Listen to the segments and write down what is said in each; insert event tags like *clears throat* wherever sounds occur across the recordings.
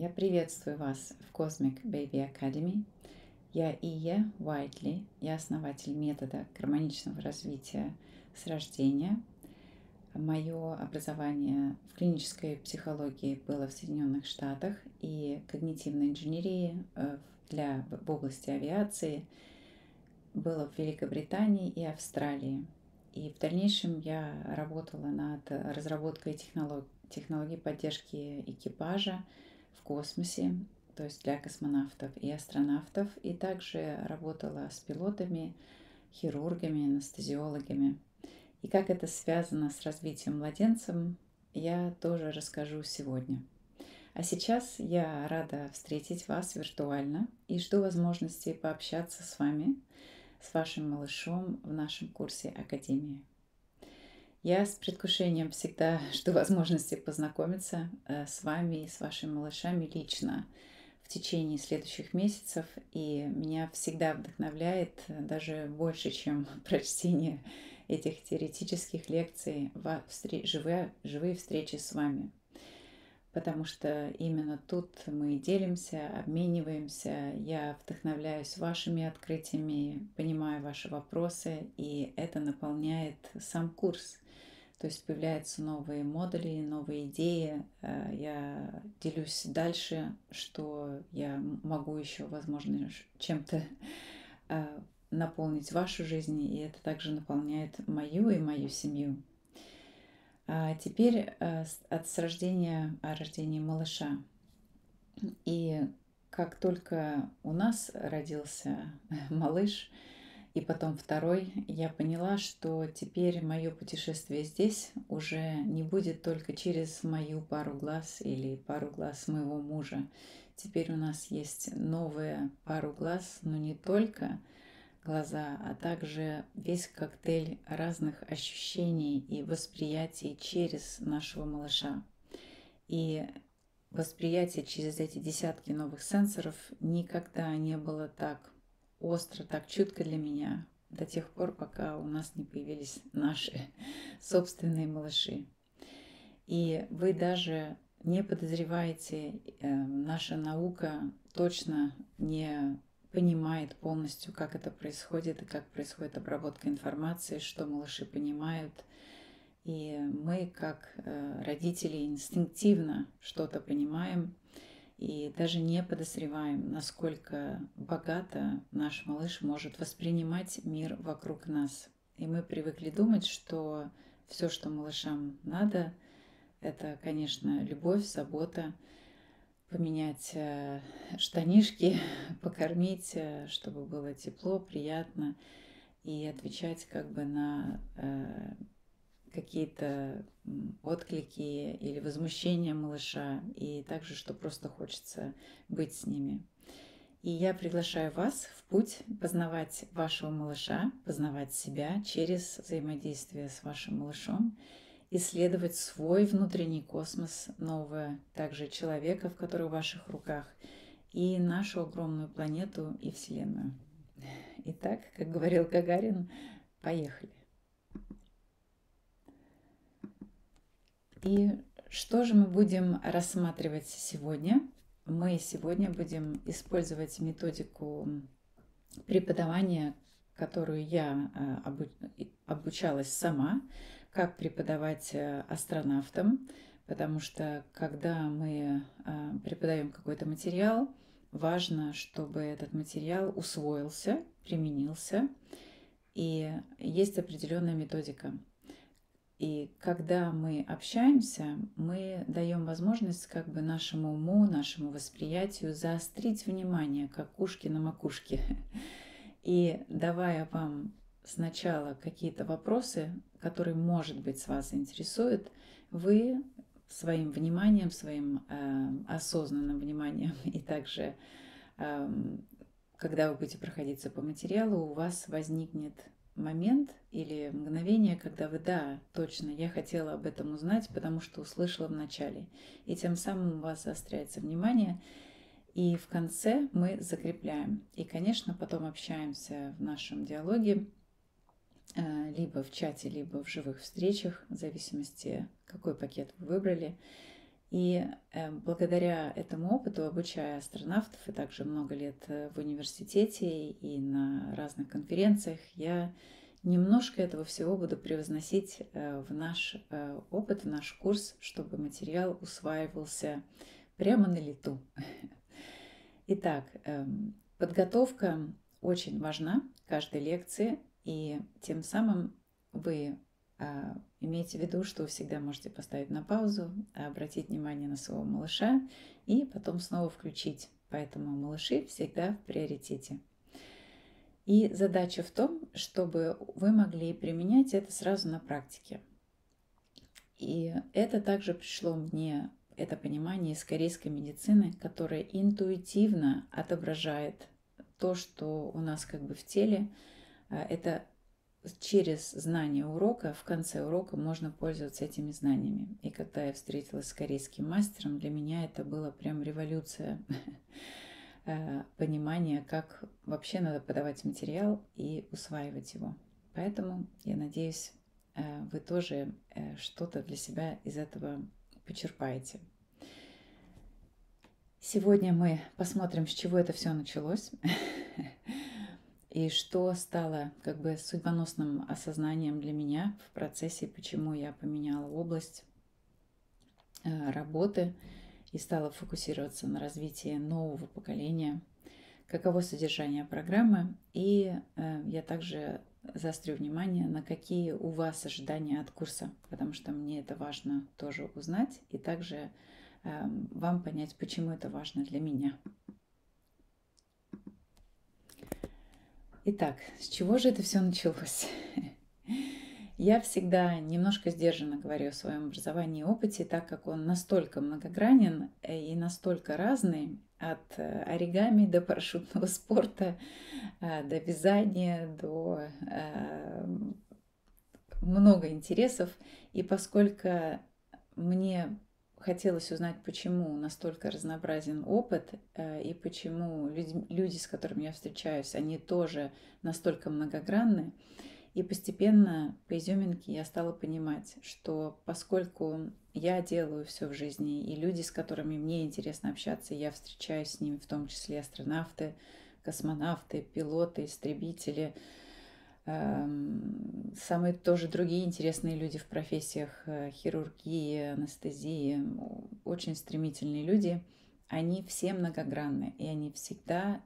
Я приветствую вас в Cosmic Baby Academy. Я Ия Уайтли, я основатель метода гармоничного развития с рождения. Мое образование в клинической психологии было в Соединенных Штатах и когнитивной инженерии э, для, в области авиации было в Великобритании и Австралии. И в дальнейшем я работала над разработкой технологий поддержки экипажа, в космосе, то есть для космонавтов и астронавтов, и также работала с пилотами, хирургами, анестезиологами. И как это связано с развитием младенцем, я тоже расскажу сегодня. А сейчас я рада встретить вас виртуально и жду возможности пообщаться с вами, с вашим малышом в нашем курсе Академии. Я с предвкушением всегда *laughs* жду возможности познакомиться э, с вами и с вашими малышами лично в течение следующих месяцев. И меня всегда вдохновляет э, даже больше, чем *laughs* прочтение этих теоретических лекций, живые, живые встречи с вами. Потому что именно тут мы делимся, обмениваемся, я вдохновляюсь вашими открытиями, понимаю ваши вопросы, и это наполняет сам курс то есть появляются новые модули, новые идеи. Э, я делюсь дальше, что я могу еще, возможно, чем-то э, наполнить вашу жизнь, и это также наполняет мою и мою семью. А теперь э, от рождения, о рождении малыша. И как только у нас родился *laughs* малыш, и потом второй, я поняла, что теперь мое путешествие здесь уже не будет только через мою пару глаз или пару глаз моего мужа. Теперь у нас есть новая пару глаз, но не только глаза, а также весь коктейль разных ощущений и восприятий через нашего малыша. И восприятие через эти десятки новых сенсоров никогда не было так остро, так чутко для меня, до тех пор, пока у нас не появились наши *laughs* собственные малыши. И вы даже не подозреваете, э, наша наука точно не понимает полностью, как это происходит и как происходит обработка информации, что малыши понимают. И мы, как э, родители, инстинктивно что-то понимаем, и даже не подозреваем, насколько богато наш малыш может воспринимать мир вокруг нас. И мы привыкли думать, что все, что малышам надо, это, конечно, любовь, забота, поменять э, штанишки, *laughs* покормить, э, чтобы было тепло, приятно, и отвечать как бы на э, какие-то отклики или возмущения малыша, и также, что просто хочется быть с ними. И я приглашаю вас в путь познавать вашего малыша, познавать себя через взаимодействие с вашим малышом, исследовать свой внутренний космос нового, также человека, в который в ваших руках, и нашу огромную планету и Вселенную. Итак, как говорил Гагарин, поехали. И что же мы будем рассматривать сегодня? Мы сегодня будем использовать методику преподавания, которую я э, обучалась сама, как преподавать э, астронавтам, потому что когда мы э, преподаем какой-то материал, важно, чтобы этот материал усвоился, применился, и есть определенная методика. И когда мы общаемся, мы даем возможность как бы нашему уму, нашему восприятию заострить внимание, как ушки на макушке. *laughs* И давая вам сначала какие-то вопросы, которые, может быть, вас интересуют, вы своим вниманием, своим э, осознанным вниманием *laughs* и также, э, когда вы будете проходиться по материалу, у вас возникнет момент или мгновение, когда вы, да, точно, я хотела об этом узнать, потому что услышала в начале. И тем самым у вас заостряется внимание, и в конце мы закрепляем. И, конечно, потом общаемся в нашем диалоге э, либо в чате, либо в живых встречах, в зависимости, какой пакет вы выбрали. И э, благодаря этому опыту, обучая астронавтов и также много лет э, в университете и на разных конференциях, я немножко этого всего буду превозносить э, в наш опыт, в наш курс, чтобы материал усваивался прямо на лету. *laughs* Итак, эм, подготовка очень важна каждой лекции, и тем самым вы а, имейте в виду, что вы всегда можете поставить на паузу, обратить внимание на своего малыша и потом снова включить. Поэтому малыши всегда в приоритете. И задача в том, чтобы вы могли применять это сразу на практике. И это также пришло мне, это понимание из корейской медицины, которое интуитивно отображает то, что у нас как бы в теле. А, это через знание урока, в конце урока можно пользоваться этими знаниями. И когда я встретилась с корейским мастером, для меня это было прям революция *laughs* э, понимания, как вообще надо подавать материал и усваивать его. Поэтому я надеюсь, э, вы тоже э, что-то для себя из этого почерпаете. Сегодня мы посмотрим, с чего это все началось. *laughs* И что стало как бы судьбоносным осознанием для меня в процессе, почему я поменяла область э, работы и стала фокусироваться на развитии нового поколения, каково содержание программы. И э, я также заострю внимание на какие у вас ожидания от курса, потому что мне это важно тоже узнать и также эм, вам понять, почему это важно для меня. Итак, с чего же это все началось? Я всегда немножко сдержанно говорю о своем образовании и опыте, так как он настолько многогранен э, и настолько разный, от э, оригами до парашютного спорта, э, до вязания, до эм, много интересов. И поскольку мне хотелось узнать, почему настолько разнообразен опыт э, и почему люди, люди, с которыми я встречаюсь, они тоже настолько многогранны. И постепенно по изюминке я стала понимать, что поскольку я делаю все в жизни, и люди, с которыми мне интересно общаться, я встречаюсь с ними, в том числе астронавты, космонавты, пилоты, истребители – Эм, самые тоже другие интересные люди в профессиях э, хирургии, анестезии, очень стремительные люди, они все многогранны, и они всегда,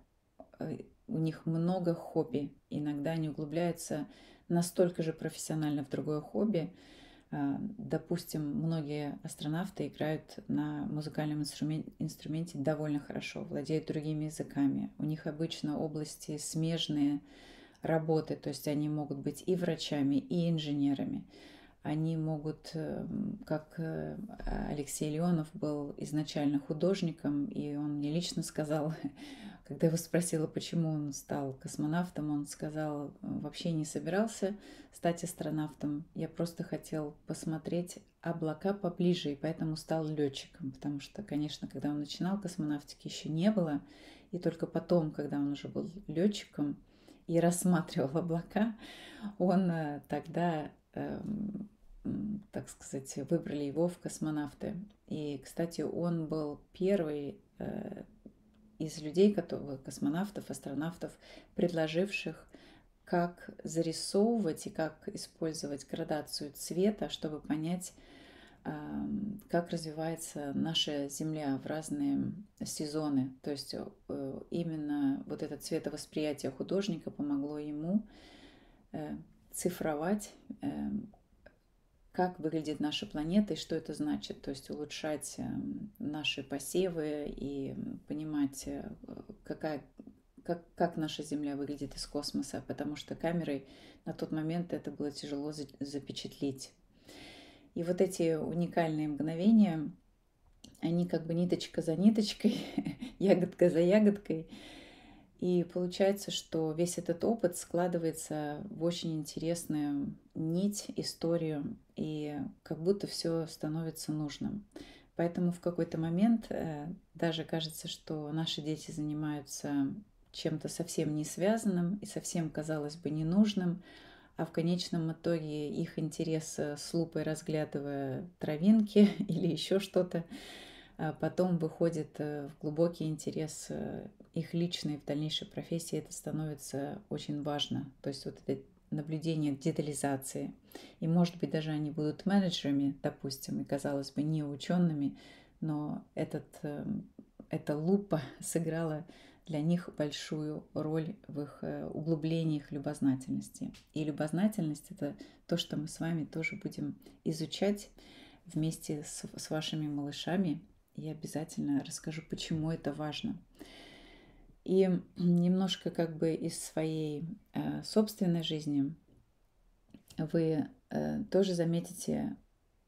э, у них много хобби, иногда они углубляются настолько же профессионально в другое хобби. Э, допустим, многие астронавты играют на музыкальном инструменте, инструменте довольно хорошо, владеют другими языками. У них обычно области смежные, работы, то есть они могут быть и врачами, и инженерами. Они могут, эм, как э, Алексей Леонов был изначально художником, и он мне лично сказал, *laughs* когда его спросила, почему он стал космонавтом, он сказал, «Э, вообще не собирался стать астронавтом, я просто хотел посмотреть облака поближе, и поэтому стал летчиком, потому что, конечно, когда он начинал, космонавтики еще не было, и только потом, когда он уже был летчиком, и рассматривал облака, он э, тогда, эм, так сказать, выбрали его в космонавты. И, кстати, он был первый э, из людей, которые, космонавтов, астронавтов, предложивших как зарисовывать и как использовать градацию цвета, чтобы понять, Эм, как развивается наша Земля в разные сезоны. То есть э, э, именно вот это цветовосприятие художника помогло ему э, цифровать, эм, как выглядит наша планета и что это значит. То есть улучшать эм, наши посевы и понимать, какая, как, как наша Земля выглядит из космоса, потому что камерой на тот момент это было тяжело запечатлеть. И вот эти уникальные мгновения, они как бы ниточка за ниточкой, *laughs* ягодка за ягодкой. И получается, что весь этот опыт складывается в очень интересную нить, историю, и как будто все становится нужным. Поэтому в какой-то момент э, даже кажется, что наши дети занимаются чем-то совсем не связанным и совсем, казалось бы, ненужным, нужным а в конечном итоге их интерес с лупой, разглядывая травинки *laughs* или еще что-то, а потом выходит э, в глубокий интерес э, их личной в дальнейшей профессии, это становится очень важно. То есть вот это наблюдение детализации. И, может быть, даже они будут менеджерами, допустим, и, казалось бы, не учеными, но этот, эм, эта лупа *laughs* сыграла для них большую роль в их э, углублении их любознательности. И любознательность — это то, что мы с вами тоже будем изучать вместе с, с вашими малышами. Я обязательно расскажу, почему это важно. И немножко как бы из своей э, собственной жизни вы э, тоже заметите,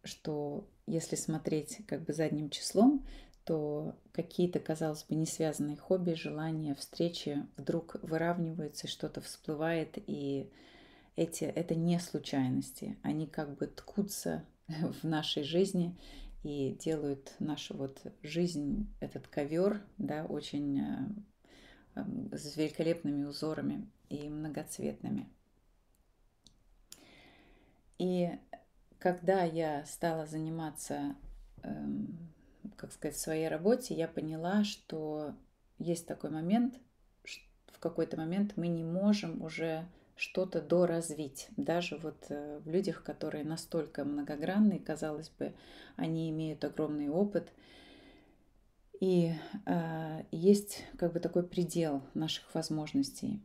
что если смотреть как бы задним числом, то какие-то, казалось бы, не связанные хобби, желания, встречи вдруг выравниваются, что-то всплывает, и эти, это не случайности. Они как бы ткутся *laughs* в нашей жизни и делают нашу вот жизнь, этот ковер, да, очень э, с великолепными узорами и многоцветными. И когда я стала заниматься эм, как сказать, в своей работе я поняла, что есть такой момент, в какой-то момент мы не можем уже что-то доразвить. Даже вот э, в людях, которые настолько многогранные, казалось бы, они имеют огромный опыт. И э, есть как бы такой предел наших возможностей.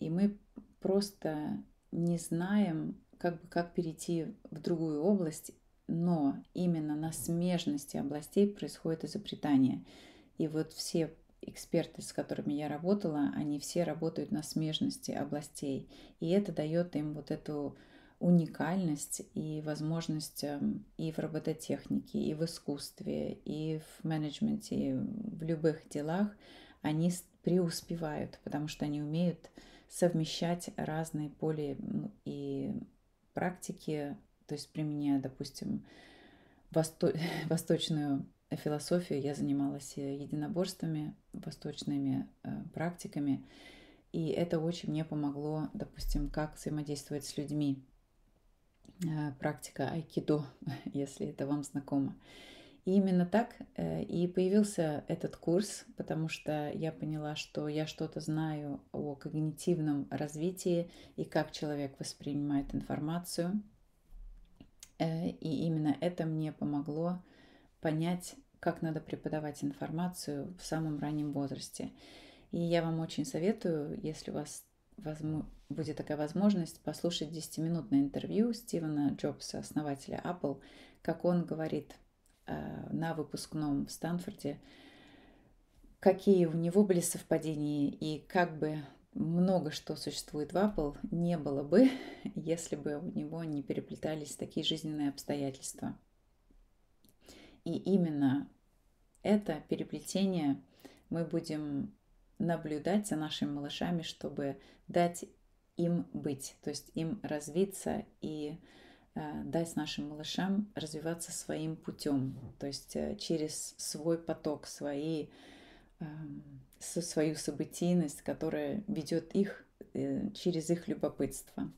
И мы просто не знаем, как бы как перейти в другую область но именно на смежности областей происходит изобретание. И вот все эксперты, с которыми я работала, они все работают на смежности областей. И это дает им вот эту уникальность и возможность эм, и в робототехнике, и в искусстве, и в менеджменте, и в любых делах они преуспевают, потому что они умеют совмещать разные поле и практики то есть применяя, допустим, восто... *laughs* восточную философию, я занималась э, единоборствами, восточными э, практиками. И это очень мне помогло, допустим, как взаимодействовать с людьми. Э, практика айкидо, *laughs* если это вам знакомо. И именно так э, и появился этот курс, потому что я поняла, что я что-то знаю о когнитивном развитии и как человек воспринимает информацию – Э, и именно это мне помогло понять, как надо преподавать информацию в самом раннем возрасте. И я вам очень советую, если у вас возможно, будет такая возможность, послушать 10-минутное интервью Стивена Джобса, основателя Apple, как он говорит э, на выпускном в Стэнфорде, какие у него были совпадения и как бы много что существует в Apple, не было бы, *laughs* если бы у него не переплетались такие жизненные обстоятельства. И именно это переплетение мы будем наблюдать за нашими малышами, чтобы дать им быть, то есть им развиться и э, дать нашим малышам развиваться своим путем, то есть э, через свой поток, свои э, Эм, свою событийность, которая ведет их э, через их любопытство.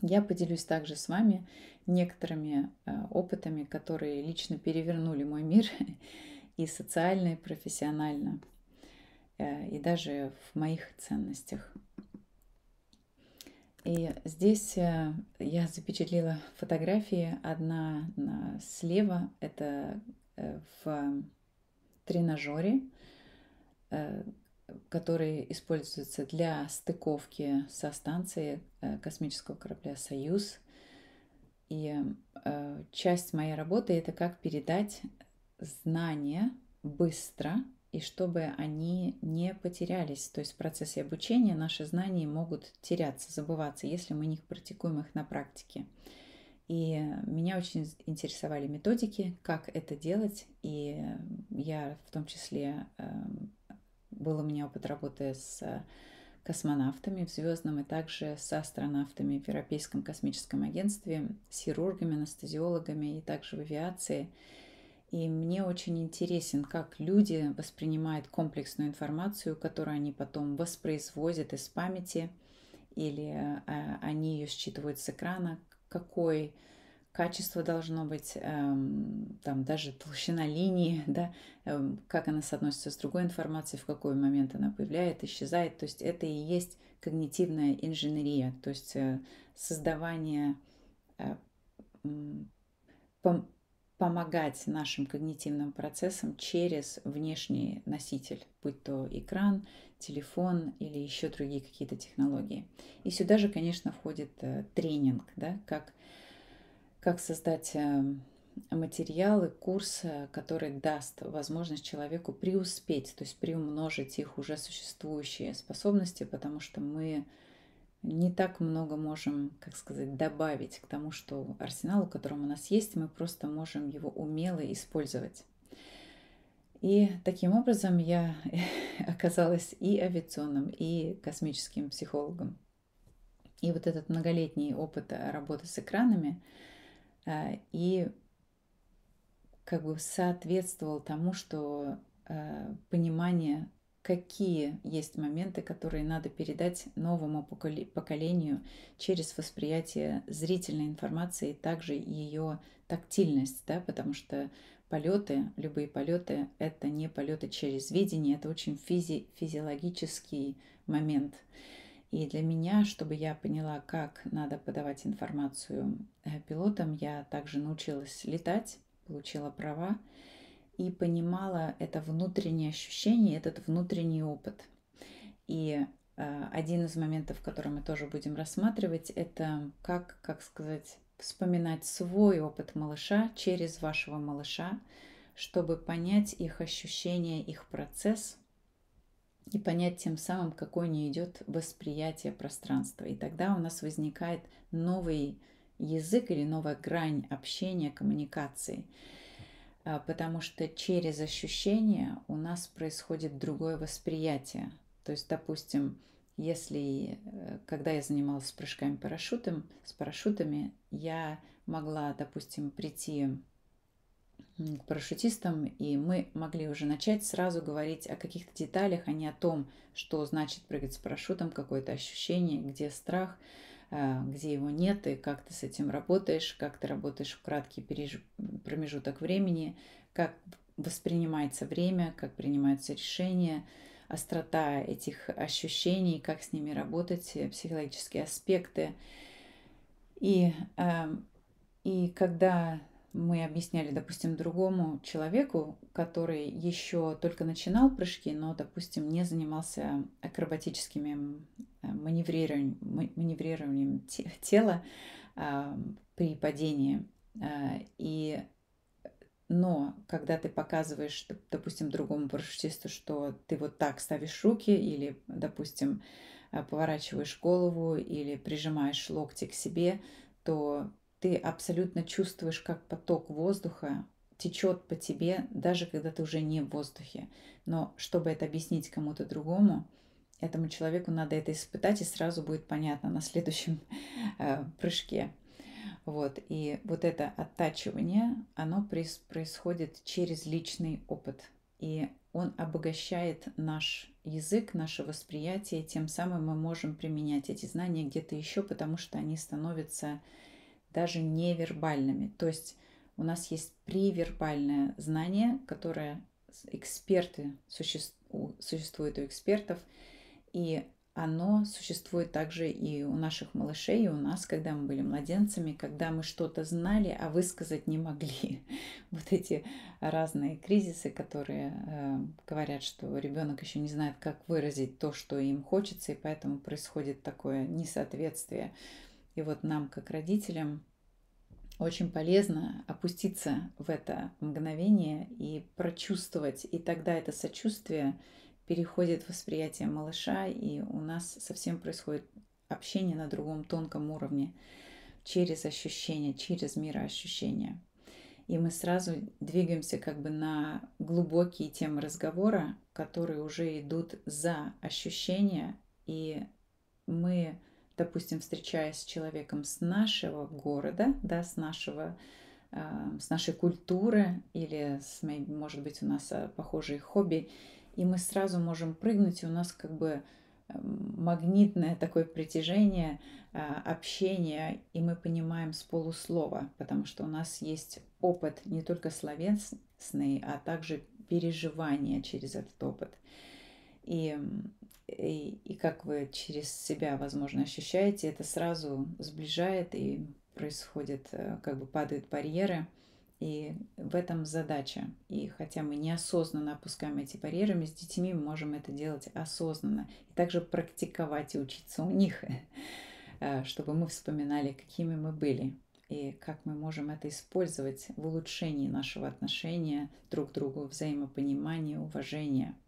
Я поделюсь также с вами некоторыми э, опытами, которые лично перевернули мой мир *laughs* и социально, и профессионально, э, и даже в моих ценностях. И здесь я запечатлела фотографии. Одна слева — это в тренажере, Э, который используется для стыковки со станции э, космического корабля «Союз». И э, часть моей работы – это как передать знания быстро, и чтобы они не потерялись. То есть в процессе обучения наши знания могут теряться, забываться, если мы не практикуем их на практике. И меня очень интересовали методики, как это делать, и я в том числе эм, был у меня опыт работы с э, космонавтами в Звездном и также с астронавтами в Европейском космическом агентстве, с хирургами, анестезиологами и также в авиации. И мне очень интересен, как люди воспринимают комплексную информацию, которую они потом воспроизводят из памяти, или э, они ее считывают с экрана, какой качество должно быть, эм, там даже толщина линии, *laughs* да, эм, как она соотносится с другой информацией, в какой момент она появляется, исчезает. То есть это и есть когнитивная инженерия, то есть э, создавание, э, пом помогать нашим когнитивным процессам через внешний носитель, будь то экран, телефон или еще другие какие-то технологии. И сюда же, конечно, входит э, тренинг, да, как как создать эм, материалы, курсы, который даст возможность человеку преуспеть, то есть приумножить их уже существующие способности, потому что мы не так много можем, как сказать, добавить к тому, что арсенал, который у нас есть, мы просто можем его умело использовать. И таким образом я *laughs* оказалась и авиационным, и космическим психологом. И вот этот многолетний опыт э, работы с экранами – Э, и как бы соответствовал тому, что э, понимание, какие есть моменты, которые надо передать новому поколению через восприятие зрительной информации, также ее тактильность, да, потому что полеты, любые полеты, это не полеты через видение, это очень физи физиологический момент. И для меня, чтобы я поняла, как надо подавать информацию э, пилотам, я также научилась летать, получила права и понимала это внутреннее ощущение, этот внутренний опыт. И э, один из моментов, который мы тоже будем рассматривать, это как, как сказать, вспоминать свой опыт малыша через вашего малыша, чтобы понять их ощущения, их процесс – и понять тем самым, какой не идет восприятие пространства. И тогда у нас возникает новый язык или новая грань общения, коммуникации. А, потому что через ощущения у нас происходит другое восприятие. То есть, допустим, если, э, когда я занималась прыжками парашютом, с парашютами, я могла, допустим, прийти к парашютистам, и мы могли уже начать сразу говорить о каких-то деталях, а не о том, что значит прыгать с парашютом, какое-то ощущение, где страх, э, где его нет, и как ты с этим работаешь, как ты работаешь в краткий промежуток времени, как воспринимается время, как принимаются решения, острота этих ощущений, как с ними работать, э, психологические аспекты. И, эм, и когда мы объясняли, допустим, другому человеку, который еще только начинал прыжки, но, допустим, не занимался акробатическими э, маневрированием, маневрированием тела а, при падении. А, и но когда ты показываешь, допустим, другому парашютисту, что ты вот так ставишь руки или, допустим, а, поворачиваешь голову или прижимаешь локти к себе, то ты абсолютно чувствуешь, как поток воздуха течет по тебе, даже когда ты уже не в воздухе. Но чтобы это объяснить кому-то другому, этому человеку надо это испытать, и сразу будет понятно на следующем *laughs* э, прыжке. Вот, и вот это оттачивание, оно происходит через личный опыт. И он обогащает наш язык, наше восприятие, тем самым мы можем применять эти знания где-то еще, потому что они становятся даже невербальными. То есть у нас есть привербальное знание, которое эксперты суще... существует у экспертов, и оно существует также и у наших малышей, и у нас, когда мы были младенцами, когда мы что-то знали, а высказать не могли. *laughs* Вот эти разные кризисы, которые э, говорят, что ребенок еще не знает, как выразить то, что им хочется, и поэтому происходит такое несоответствие. Э, и вот нам, как родителям, очень полезно опуститься в это мгновение и прочувствовать. И тогда это сочувствие переходит в восприятие малыша, и у нас совсем происходит общение на другом тонком уровне через ощущения, через мироощущения. И мы сразу двигаемся как бы на глубокие темы разговора, которые уже идут за ощущения, и мы допустим, встречаясь с человеком с нашего города, да, с нашего э, с нашей культуры или, с, может быть, у нас э, похожие хобби, и мы сразу можем прыгнуть, и у нас как бы э, магнитное такое притяжение, общение, и мы понимаем с полуслова, потому что у нас есть опыт не только словесный, а также переживания через этот опыт. И и, и как вы через себя, возможно, ощущаете, это сразу сближает и происходит, э, как бы падают барьеры. И в этом задача. И хотя мы неосознанно опускаем эти барьеры, мы с детьми можем это делать осознанно. И также практиковать и учиться у них, *laughs* э, чтобы мы вспоминали, какими мы были и как мы можем это использовать в улучшении нашего отношения друг к другу, взаимопонимания, уважения –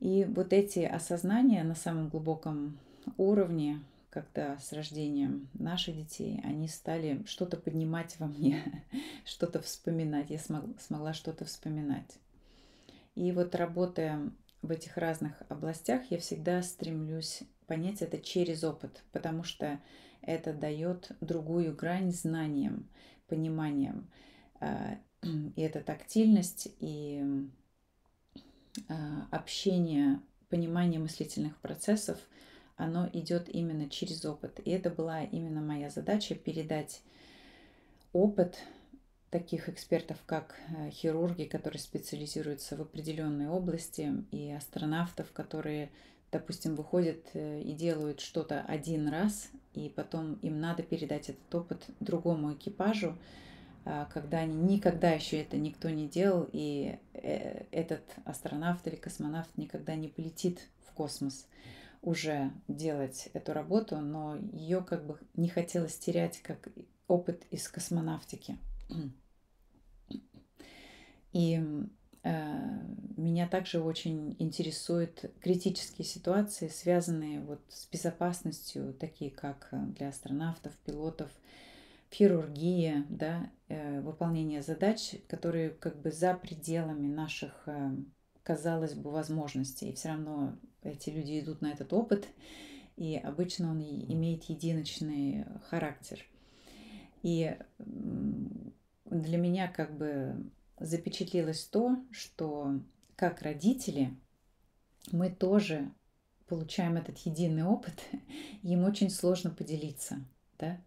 и вот эти осознания на самом глубоком уровне, когда с рождением наших детей, они стали что-то поднимать во мне, *laughs* что-то вспоминать. Я смог, смогла что-то вспоминать. И вот работая в этих разных областях, я всегда стремлюсь понять это через опыт, потому что это дает другую грань знаниям, пониманием. А, *clears throat* и это тактильность, и Э, общение, понимание мыслительных процессов, оно идет именно через опыт. И это была именно моя задача передать опыт таких экспертов, как э, хирурги, которые специализируются в определенной области, и астронавтов, которые, допустим, выходят э, и делают что-то один раз, и потом им надо передать этот опыт другому экипажу, а, когда они никогда еще это никто не делал, и э, этот астронавт или космонавт никогда не полетит в космос уже делать эту работу, но ее как бы не хотелось терять как опыт из космонавтики. И э, меня также очень интересуют критические ситуации, связанные вот с безопасностью, такие как э, для астронавтов, пилотов, хирургия, да, э, выполнение задач, которые как бы за пределами наших, э, казалось бы, возможностей. И все равно эти люди идут на этот опыт, и обычно он имеет единичный характер. И для меня как бы запечатлилось то, что как родители мы тоже получаем этот единый опыт, *laughs* им очень сложно поделиться, да,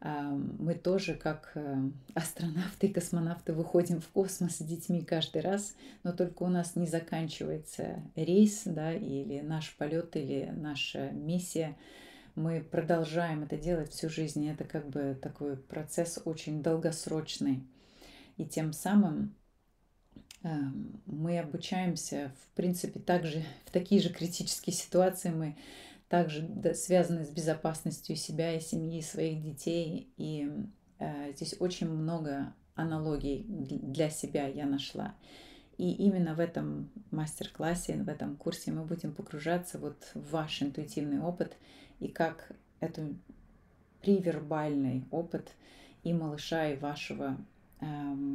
мы тоже, как э, астронавты и космонавты, выходим в космос с детьми каждый раз, но только у нас не заканчивается рейс, да, или наш полет, или наша миссия. Мы продолжаем это делать всю жизнь. Это как бы такой процесс очень долгосрочный. И тем самым мы обучаемся, в принципе, также в такие же критические ситуации мы также да, связаны с безопасностью себя и семьи, своих детей. И э, здесь очень много аналогий для себя я нашла. И именно в этом мастер-классе, в этом курсе мы будем погружаться вот в ваш интуитивный опыт и как эту привербальный опыт и малыша, и вашего э,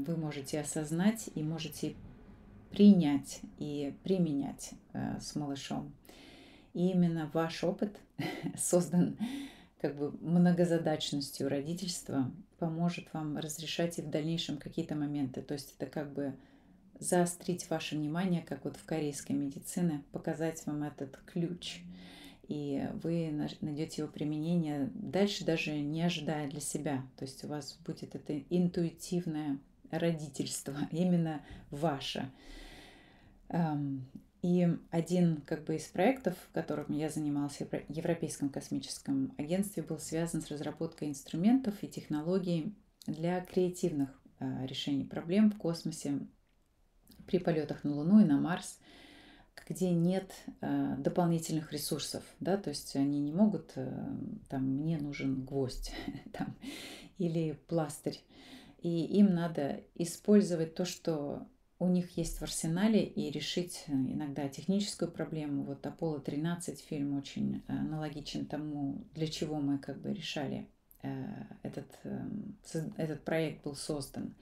вы можете осознать и можете принять и применять э, с малышом. И именно ваш опыт *laughs* создан как бы многозадачностью родительства, поможет вам разрешать и в дальнейшем какие-то моменты. То есть это как бы заострить ваше внимание, как вот в корейской медицине, показать вам этот ключ, и вы найдете его применение дальше, даже не ожидая для себя. То есть у вас будет это интуитивное родительство, *laughs* именно ваше. Эм, и один как бы из проектов, которым я занималась в Европейском космическом агентстве, был связан с разработкой инструментов и технологий для креативных а, решений проблем в космосе при полетах на Луну и на Марс, где нет а, дополнительных ресурсов, да, то есть они не могут, а, там, мне нужен гвоздь, *laughs* там, или пластырь, и им надо использовать то, что у них есть в арсенале и решить э, иногда техническую проблему. Вот «Аполло-13» фильм очень э, аналогичен тому, для чего мы как бы решали э, этот, эм, этот проект был создан.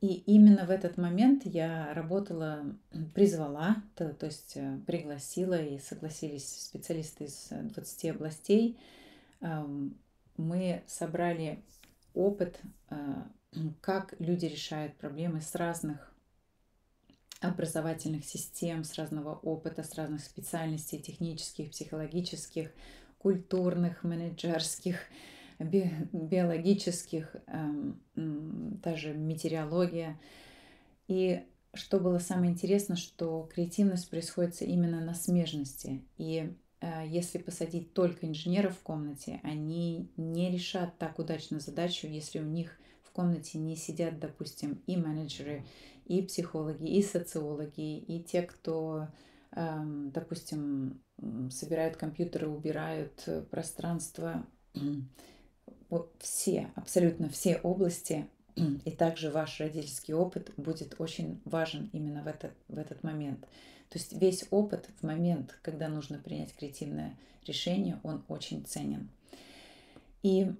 И именно в этот момент я работала, призвала, то, то есть пригласила и согласились специалисты из 20 областей. Эм, мы собрали опыт, *clears throat* как люди решают проблемы с разных образовательных систем, с разного опыта, с разных специальностей, технических, психологических, культурных, менеджерских, би биологических, эм, даже метеорология. И что было самое интересное, что креативность происходит именно на смежности. И э, если посадить только инженеров в комнате, они не решат так удачно задачу, если у них в комнате не сидят, допустим, и менеджеры, и психологи, и социологи, и те, кто, эм, допустим, собирают компьютеры, убирают э, пространство, *clears throat* все, абсолютно все области, *clears throat* и также ваш родительский опыт будет очень важен именно в этот, в этот момент. То есть весь опыт в момент, когда нужно принять креативное решение, он очень ценен. И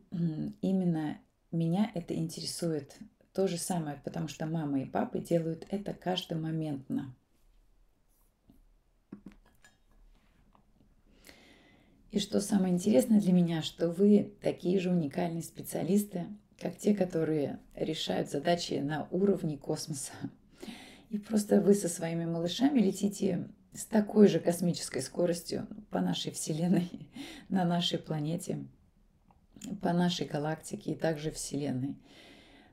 именно меня это интересует то же самое, потому что мама и папа делают это каждый моментно. И что самое интересное для меня, что вы такие же уникальные специалисты, как те, которые решают задачи на уровне космоса. И просто вы со своими малышами летите с такой же космической скоростью по нашей Вселенной, *laughs* на нашей планете, по нашей галактике и также Вселенной.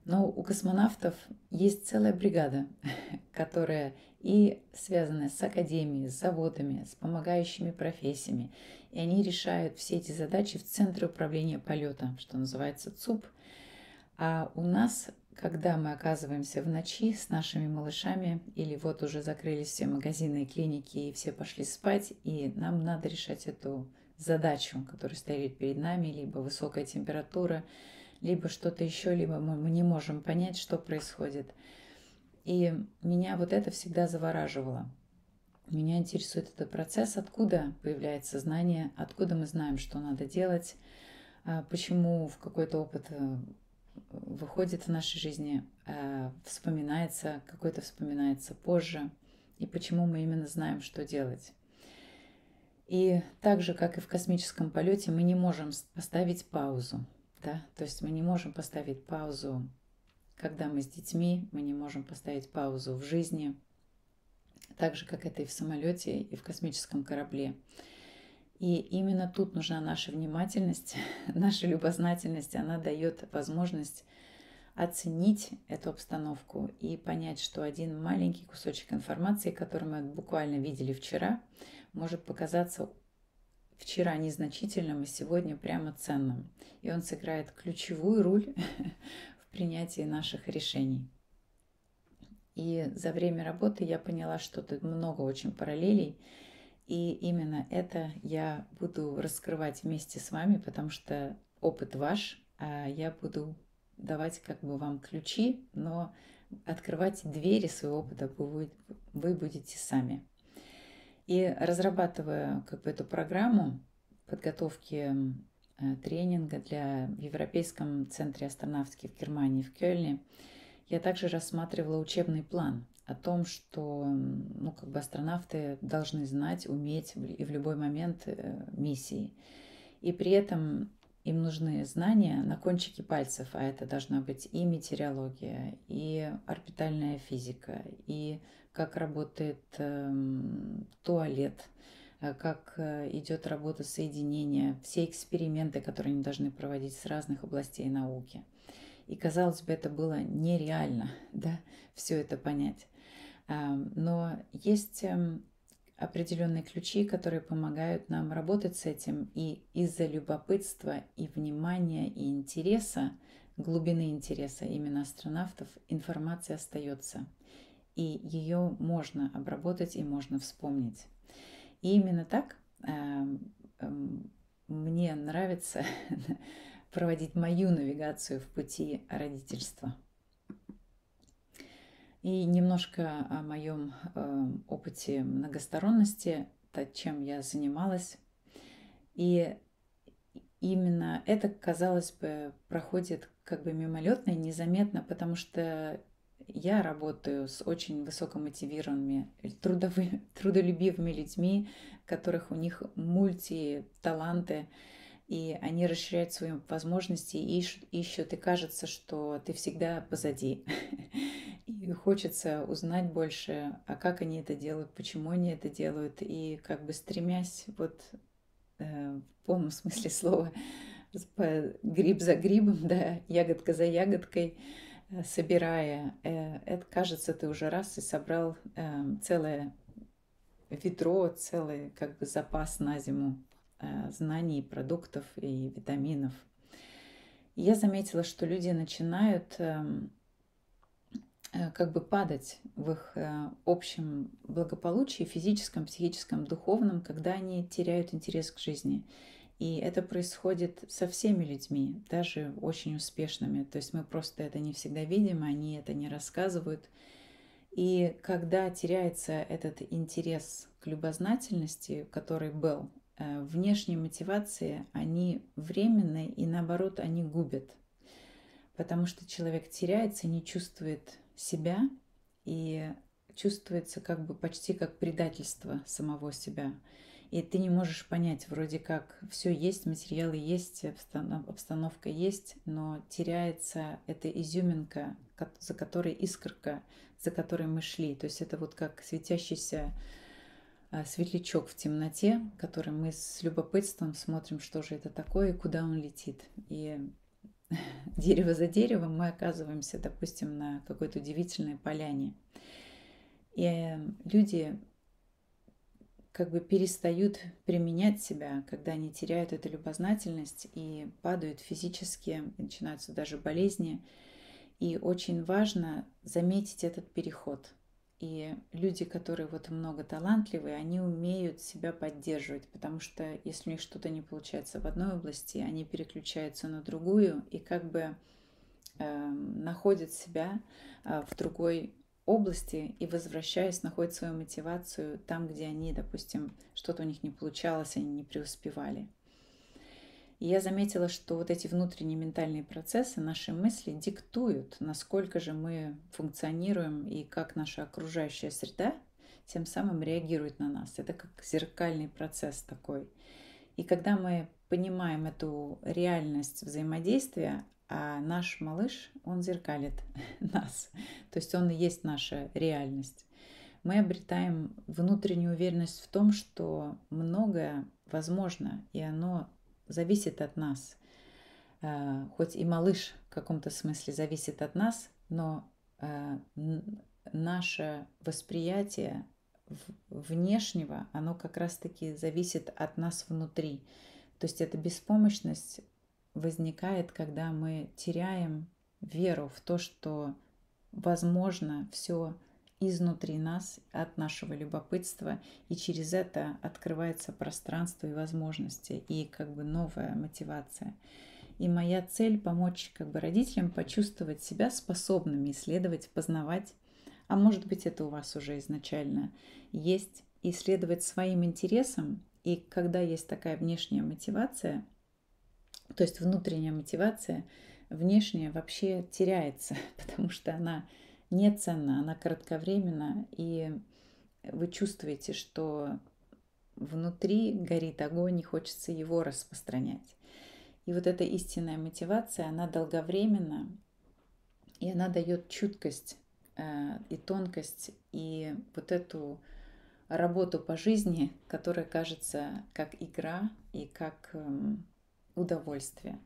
Но у космонавтов есть целая бригада, *laughs* которая и связана с академией, с заводами, с помогающими профессиями. И они решают все эти задачи в Центре управления полета, что называется ЦУП. А у нас, когда мы оказываемся в ночи с нашими малышами, или вот уже закрылись все магазины и клиники, и все пошли спать, и нам надо решать эту задачу, которая стоит перед нами, либо высокая температура, либо что-то еще, либо мы не можем понять, что происходит. И меня вот это всегда завораживало. Меня интересует этот процесс, откуда появляется знание, откуда мы знаем, что надо делать, а почему в какой-то опыт э, выходит в нашей жизни, а вспоминается, какой-то вспоминается позже, и почему мы именно знаем, что делать. И так же, как и в космическом полете, мы не можем поставить паузу да, то есть мы не можем поставить паузу, когда мы с детьми, мы не можем поставить паузу в жизни, так же, как это и в самолете, и в космическом корабле. И именно тут нужна наша внимательность, *laughs* наша любознательность, она дает возможность оценить эту обстановку и понять, что один маленький кусочек информации, который мы буквально видели вчера, может показаться вчера незначительным и а сегодня прямо ценным. И он сыграет ключевую роль *laughs* в принятии наших решений. И за время работы я поняла, что тут много очень параллелей. И именно это я буду раскрывать вместе с вами, потому что опыт ваш, а я буду давать как бы вам ключи, но открывать двери своего опыта вы будете сами. И разрабатывая как бы эту программу подготовки э, тренинга для в Европейском центре астронавтики в Германии, в Кёльне, я также рассматривала учебный план о том, что ну, как бы астронавты должны знать, уметь и в любой момент э, миссии. И при этом им нужны знания на кончике пальцев, а это должна быть и метеорология, и орбитальная физика, и как работает эм, туалет, э, как э, идет работа соединения, все эксперименты, которые они должны проводить с разных областей науки. И казалось бы, это было нереально, *laughs* да, все это понять. Эм, но есть эм, определенные ключи, которые помогают нам работать с этим. И из-за любопытства и внимания и интереса, глубины интереса именно астронавтов, информация остается и ее можно обработать и можно вспомнить. И именно так эм, эм, мне нравится *laughs* проводить мою навигацию в пути родительства. И немножко о моем эм, опыте многосторонности, то чем я занималась. И именно это, казалось бы, проходит как бы мимолетно и незаметно, потому что я работаю с очень высокомотивированными, э, трудовыми, *laughs* трудолюбивыми людьми, которых у них мультиталанты, и они расширяют свои возможности и ищут, и кажется, что ты всегда позади. *laughs* И хочется узнать больше, а как они это делают, почему они это делают, и как бы стремясь вот э, в полном смысле *laughs* слова гриб за грибом, да, ягодка за ягодкой, Э, собирая, э, это кажется, ты уже раз и собрал э, целое ведро, целый как бы запас на зиму знаний, продуктов и витаминов. я заметила, что люди начинают эм, как бы падать в их общем благополучии, физическом, психическом, духовном, когда они теряют интерес к жизни. И это происходит со всеми людьми, даже очень успешными. То есть мы просто это не всегда видим, они это не рассказывают. И когда теряется этот интерес к любознательности, который был, э, внешние мотивации, они временные и наоборот, они губят. Потому что человек теряется, не чувствует себя и чувствуется как бы почти как предательство самого себя и ты не можешь понять, вроде как все есть, материалы есть, обстановка есть, но теряется эта изюминка, за которой искорка, за которой мы шли. То есть это вот как светящийся а, светлячок в темноте, который мы с любопытством смотрим, что же это такое и куда он летит. И *laughs* дерево за деревом мы оказываемся, допустим, на какой-то удивительной поляне. И э, люди как бы перестают применять себя, когда они теряют эту любознательность и падают физически, начинаются даже болезни. И очень важно заметить этот переход. И люди, которые вот много талантливые, они умеют себя поддерживать, потому что если у них что-то не получается в одной области, они переключаются на другую и как бы э, находят себя э, в другой области и, возвращаясь, находят свою мотивацию там, где они, допустим, что-то у них не получалось, они не преуспевали. И я заметила, что вот эти внутренние ментальные процессы, наши мысли диктуют, насколько же мы функционируем и как наша окружающая среда тем самым реагирует на нас. Это как зеркальный процесс такой. И когда мы понимаем эту реальность взаимодействия, а наш малыш, он зеркалит *laughs* нас. То есть он и есть наша реальность. Мы обретаем внутреннюю уверенность в том, что многое возможно, и оно зависит от нас. А, хоть и малыш в каком-то смысле зависит от нас, но а, наше восприятие внешнего, оно как раз-таки зависит от нас внутри. То есть это беспомощность возникает, когда мы теряем веру в то, что возможно все изнутри нас, от нашего любопытства, и через это открывается пространство и возможности, и как бы новая мотивация. И моя цель помочь как бы родителям почувствовать себя способными исследовать, познавать, а может быть это у вас уже изначально есть, исследовать своим интересам, и когда есть такая внешняя мотивация, то есть внутренняя мотивация, внешняя вообще теряется, *laughs* потому что она не она кратковременна, и вы чувствуете, что внутри горит огонь, и хочется его распространять. И вот эта истинная мотивация, она долговременна, и она дает чуткость э, и тонкость, и вот эту работу по жизни, которая кажется как игра и как... Э, удовольствие.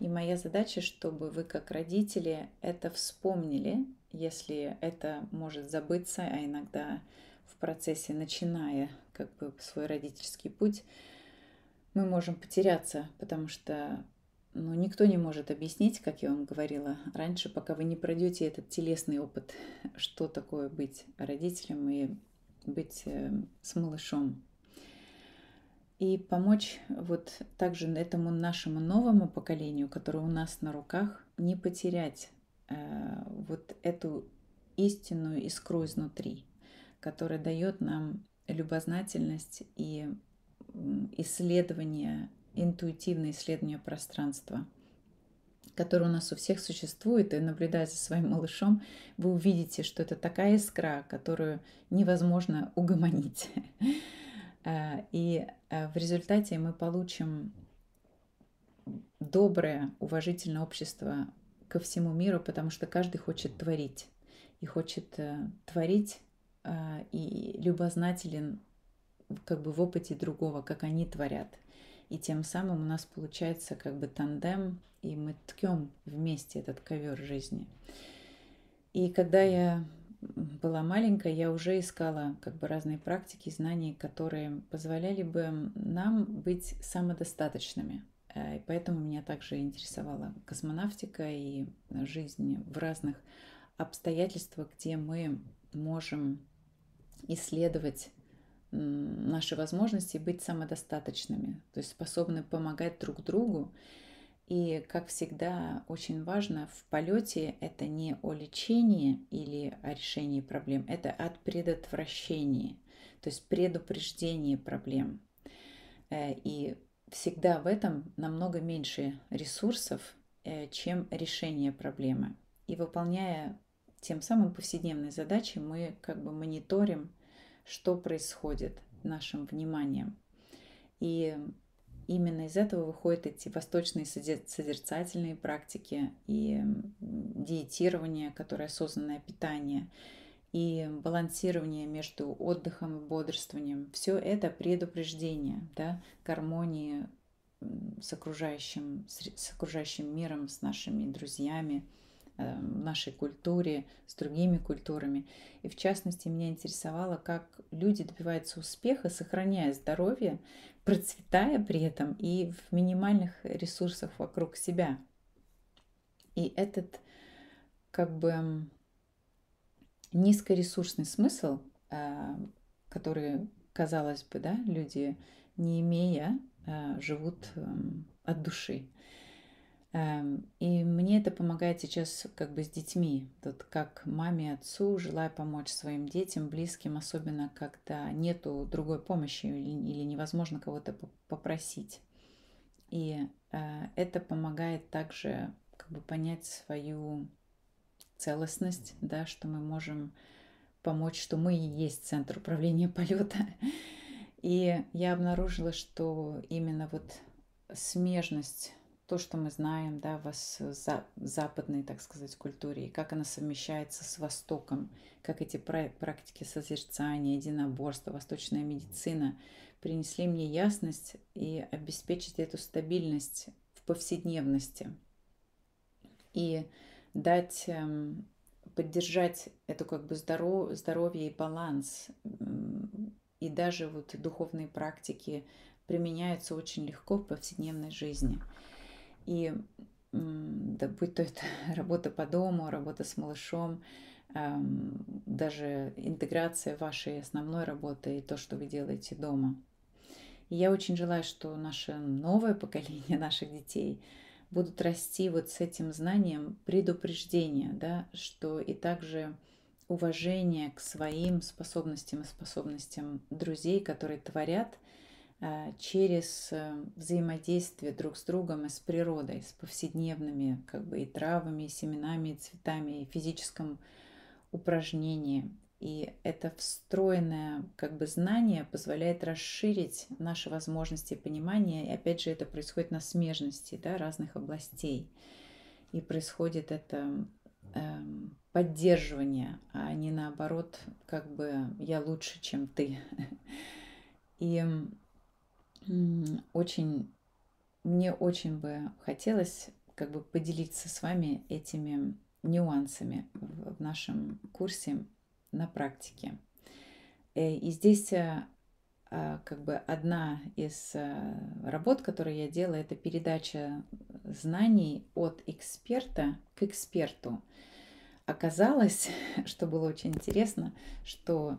И моя задача, чтобы вы как родители это вспомнили, если это может забыться, а иногда в процессе, начиная как бы свой родительский путь, мы можем потеряться, потому что ну, никто не может объяснить, как я вам говорила раньше, пока вы не пройдете этот телесный опыт, что такое быть родителем и быть э, с малышом и помочь вот также этому нашему новому поколению, которое у нас на руках, не потерять э, вот эту истинную искру изнутри, которая дает нам любознательность и исследование, интуитивное исследование пространства, которое у нас у всех существует, и наблюдая за своим малышом, вы увидите, что это такая искра, которую невозможно угомонить. *laughs* Э, и э, в результате мы получим доброе, уважительное общество ко всему миру, потому что каждый хочет творить. И хочет э, творить, и любознателен как бы в опыте другого, как они творят. И тем самым у нас получается как бы тандем, и мы ткем вместе этот ковер жизни. И когда я была маленькая, я уже искала как бы разные практики, знания, которые позволяли бы нам быть самодостаточными. Э, и поэтому меня также интересовала космонавтика и жизнь в разных обстоятельствах, где мы можем исследовать наши возможности и быть самодостаточными, то есть способны помогать друг другу и, как всегда, очень важно в полете это не о лечении или о решении проблем, это от предотвращения, то есть предупреждение проблем. Э, и всегда в этом намного меньше ресурсов, э, чем решение проблемы. И выполняя тем самым повседневные задачи, мы как бы мониторим, что происходит нашим вниманием. И именно из этого выходят эти восточные созерцательные практики и диетирование, которое осознанное питание и балансирование между отдыхом и бодрствованием. Все это предупреждение да, гармонии с окружающим, с окружающим миром, с нашими друзьями – Э, нашей культуре, с другими культурами. И в частности, меня интересовало, как люди добиваются успеха, сохраняя здоровье, процветая при этом и в минимальных ресурсах вокруг себя. И этот как бы низкоресурсный смысл, э, который, казалось бы, да, люди, не имея, э, живут эм, от души. Эм, и мне это помогает сейчас как бы с детьми. Тут как маме, отцу желая помочь своим детям, близким, особенно когда нету другой помощи или невозможно кого-то попросить. И э, это помогает также как бы понять свою целостность, да, что мы можем помочь, что мы и есть центр управления *laughs* полета. И я обнаружила, что именно вот смежность то, что мы знаем да, в западной, так сказать, культуре, и как она совмещается с Востоком, как эти практики созерцания, единоборства, восточная медицина принесли мне ясность и обеспечить эту стабильность в повседневности и дать, эм, поддержать эту как бы здоров, здоровье и баланс. И даже вот духовные практики применяются очень легко в повседневной жизни. И да, будь то это *laughs* работа по дому, работа с малышом, эм, даже интеграция вашей основной работы и то, что вы делаете дома. И я очень желаю, что наше новое поколение *laughs* наших детей будут расти вот с этим знанием предупреждения, да, что и также уважение к своим способностям и способностям друзей, которые творят, Э, через э, взаимодействие друг с другом и с природой, с повседневными как бы и травами, и семенами, и цветами, и физическом упражнении. И это встроенное как бы знание позволяет расширить наши возможности понимания. И опять же, это происходит на смежности да, разных областей. И происходит это э, поддерживание, а не наоборот, как бы я лучше, чем ты. *laughs* И очень, мне очень бы хотелось как бы поделиться с вами этими нюансами в нашем курсе на практике. Э, и здесь э, а, как бы одна из э, работ, которую я делаю, это передача знаний от эксперта к эксперту. Оказалось, *laughs* что было очень интересно, что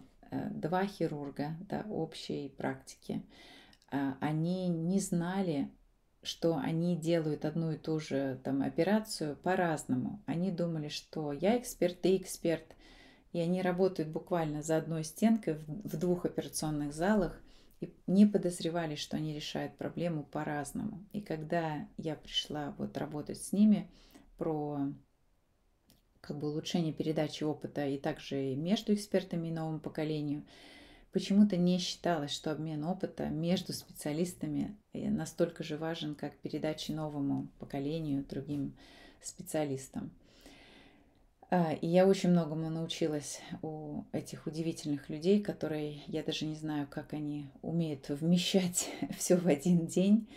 два хирурга да, общей практики, а, они не знали, что они делают одну и ту же там, операцию по-разному. Они думали, что я эксперт, ты эксперт. И они работают буквально за одной стенкой в двух операционных залах и не подозревали, что они решают проблему по-разному. И когда я пришла вот работать с ними про как бы улучшение передачи опыта и также между экспертами и новым поколению – Почему-то не считалось, что обмен опыта между специалистами э, настолько же важен, как передача новому поколению, другим специалистам. А, и я очень многому научилась у этих удивительных людей, которые я даже не знаю, как они умеют вмещать *laughs* все в один день.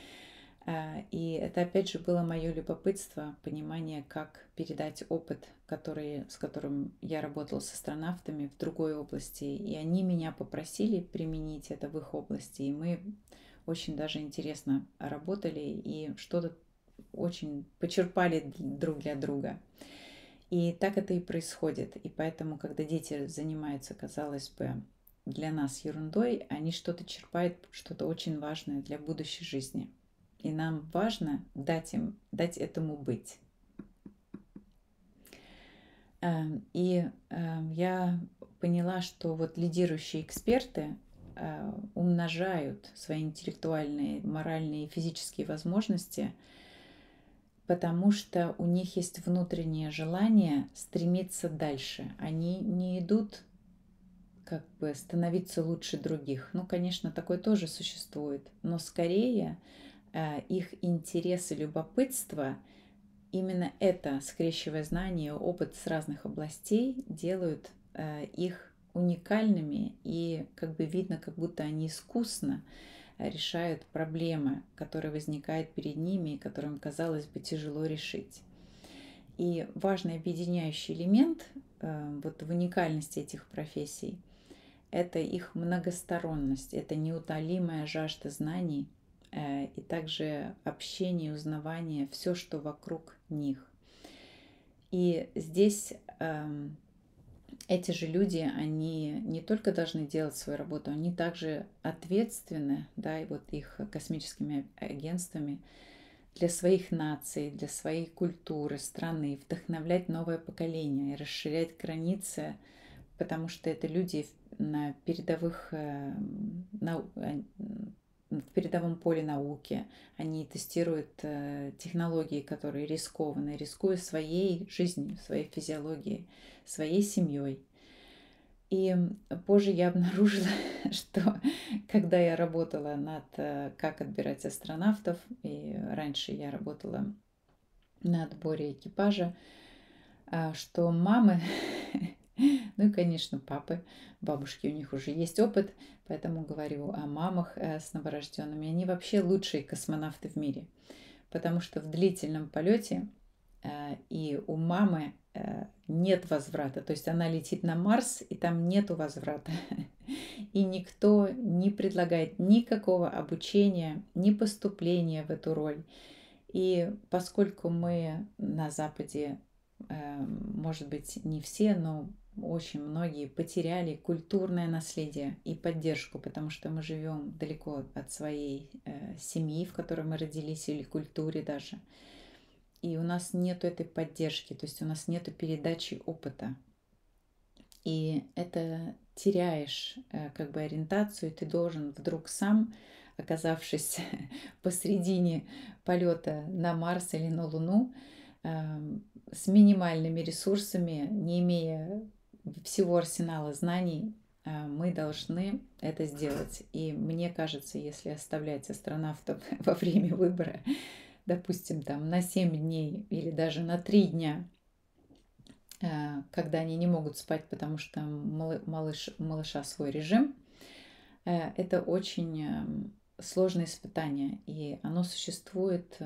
А, и это опять же было мое любопытство, понимание, как передать опыт, который, с которым я работала с астронавтами в другой области. И они меня попросили применить это в их области. И мы очень даже интересно работали и что-то очень почерпали друг для друга. И так это и происходит. И поэтому, когда дети занимаются, казалось бы, для нас ерундой, они что-то черпают, что-то очень важное для будущей жизни – и нам важно дать им, дать этому быть. Эм, и эм, я поняла, что вот лидирующие эксперты э, умножают свои интеллектуальные, моральные и физические возможности, потому что у них есть внутреннее желание стремиться дальше. Они не идут как бы становиться лучше других. Ну, конечно, такое тоже существует, но скорее Э, их интересы, любопытство, именно это, скрещивая знания, опыт с разных областей, делают э, их уникальными и как бы видно, как будто они искусно э, решают проблемы, которые возникают перед ними и которым, казалось бы, тяжело решить. И важный объединяющий элемент вот в уникальности этих профессий – это их многосторонность, это неутолимая жажда знаний – Э, и также общение, узнавание, все, что вокруг них. И здесь эм, эти же люди, они не только должны делать свою работу, они также ответственны, да, и вот их космическими агентствами для своих наций, для своей культуры, страны, вдохновлять новое поколение и расширять границы, потому что это люди на передовых, эм, на, э, в передовом поле науки, они тестируют э, технологии, которые рискованы, рискуя своей жизнью, своей физиологией, своей семьей. И позже я обнаружила, *laughs* что когда я работала над э, как отбирать астронавтов, и раньше я работала на отборе экипажа, э, что мамы *laughs* *laughs* Ну и, конечно, папы, бабушки, у них уже есть опыт, поэтому говорю о мамах э, с новорожденными. Они вообще лучшие космонавты в мире, потому что в длительном полете э, и у мамы э, нет возврата. То есть она летит на Марс, и там нету возврата. *laughs* И никто не предлагает никакого обучения, ни поступления в эту роль. И поскольку мы на Западе, эм, может быть, не все, но очень многие потеряли культурное наследие и поддержку, потому что мы живем далеко от своей э, семьи, в которой мы родились, или культуре даже. И у нас нет этой поддержки, то есть у нас нет передачи опыта. И это теряешь э, как бы ориентацию, ты должен вдруг сам, оказавшись *laughs* посредине полета на Марс или на Луну, э, с минимальными ресурсами, не имея всего арсенала знаний э, мы должны это сделать. И мне кажется, если оставлять астронавтов *laughs* во время выбора, допустим, там на 7 дней или даже на 3 дня, э, когда они не могут спать, потому что малыш, малыша свой режим, э, это очень эм, сложное испытание, и оно существует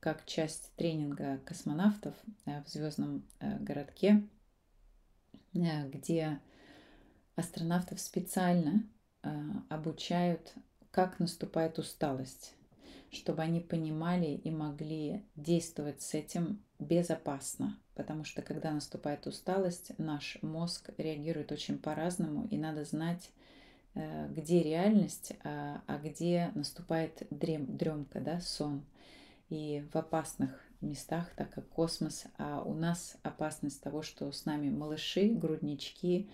как часть тренинга космонавтов в звездном городке Э, где астронавтов специально э, обучают, как наступает усталость, чтобы они понимали и могли действовать с этим безопасно. Потому что когда наступает усталость, наш мозг реагирует очень по-разному, и надо знать, э, где реальность, а, а где наступает дрем, дремка, да, сон. И в опасных местах, так как космос, а у нас опасность того, что с нами малыши, груднички,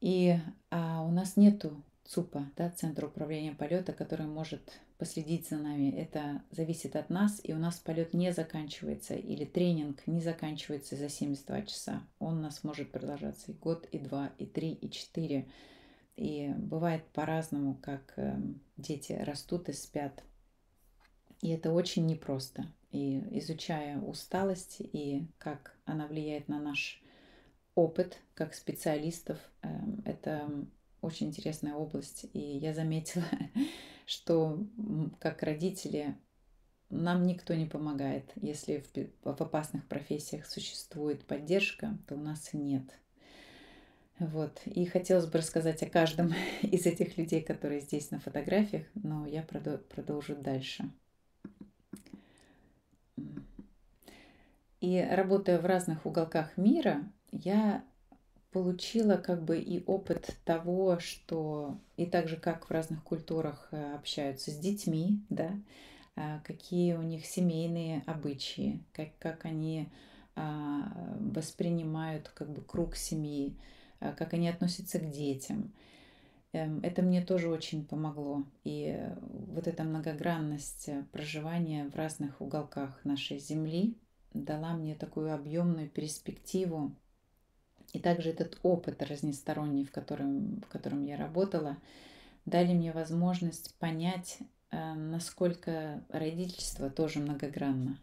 и а у нас нету ЦУПа, да, Центра управления полета, который может последить за нами. Это зависит от нас, и у нас полет не заканчивается, или тренинг не заканчивается за 72 часа. Он у нас может продолжаться и год, и два, и три, и четыре. И бывает по-разному, как эм, дети растут и спят – и это очень непросто. И изучая усталость и как она влияет на наш опыт как специалистов, эм, это очень интересная область. И я заметила, *laughs* что как родители нам никто не помогает. Если в, опасных профессиях существует поддержка, то у нас нет. Вот. И хотелось бы рассказать о каждом *laughs* из этих людей, которые здесь на фотографиях, но я продолжу дальше. И работая в разных уголках мира, я получила как бы и опыт того, что и так же, как в разных культурах э, общаются с детьми, да, а, какие у них семейные обычаи, как, как они а, воспринимают как бы круг семьи, а, как они относятся к детям. Эм, это мне тоже очень помогло. И э, вот эта многогранность э, проживания в разных уголках нашей земли, дала мне такую объемную перспективу. И также этот опыт разносторонний, в котором, в котором я работала, дали мне возможность понять, э, насколько родительство тоже многогранно.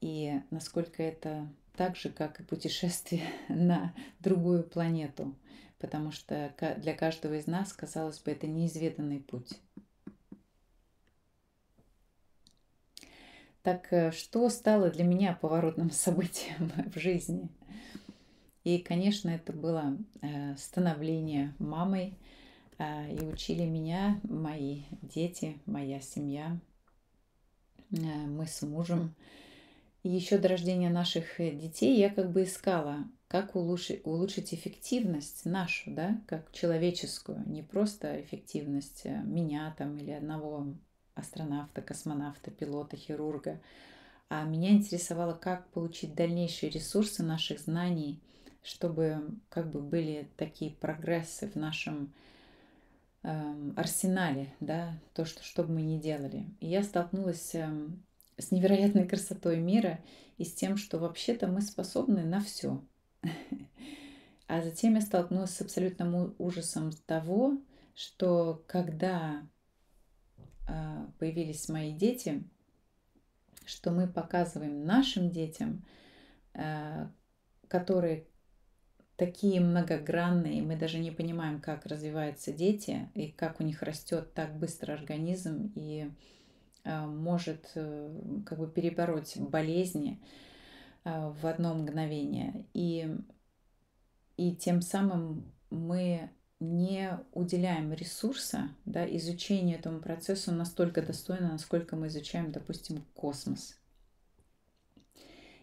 И насколько это так же, как и путешествие *laughs* на другую планету. Потому что для каждого из нас, казалось бы, это неизведанный путь. Так э, что стало для меня поворотным *laughs* событием в жизни? И, конечно, это было э, становление мамой. Э, и учили меня мои дети, моя семья, мы с мужем. И еще до рождения наших детей я как бы искала, как улучшить, улучшить эффективность нашу, да, как человеческую, не просто эффективность меня там или одного астронавта, космонавта, пилота, хирурга. А меня интересовало, как получить дальнейшие ресурсы наших знаний, чтобы как бы были такие прогрессы в нашем э, арсенале, да, то, что, что бы мы ни делали. И я столкнулась э, с невероятной красотой мира и с тем, что вообще-то мы способны на все. А затем я столкнулась с абсолютным ужасом того, что когда а, появились мои дети, что мы показываем нашим детям, а, которые такие многогранные, мы даже не понимаем, как развиваются дети и как у них растет так быстро организм и а, может э, как бы перебороть болезни в одно мгновение. И, и тем самым мы не уделяем ресурса да, изучению этому процессу настолько достойно, насколько мы изучаем, допустим, космос.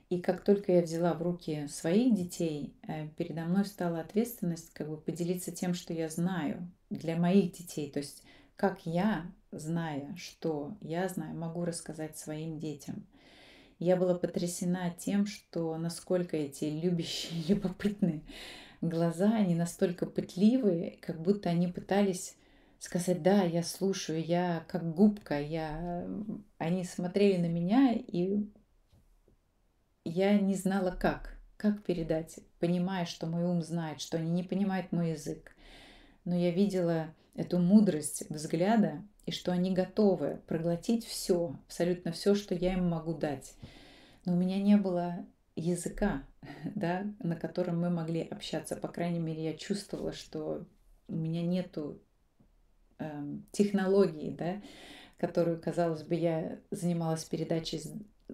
И как только я взяла в руки своих детей, э, передо мной стала ответственность как бы поделиться тем, что я знаю для моих детей. То есть как я, зная, что я знаю, могу рассказать своим детям. Я была потрясена тем, что насколько эти любящие, *laughs* любопытные глаза, они настолько пытливые, как будто они пытались сказать, да, я слушаю, я как губка, я... Они смотрели на меня, и я не знала как, как передать, понимая, что мой ум знает, что они не понимают мой язык. Но я видела эту мудрость взгляда, и что они готовы проглотить все, абсолютно все, что я им могу дать. Но у меня не было языка, *laughs* да, на котором мы могли общаться. По крайней мере, я чувствовала, что у меня нету э, технологии, да, которую, казалось бы, я занималась передачей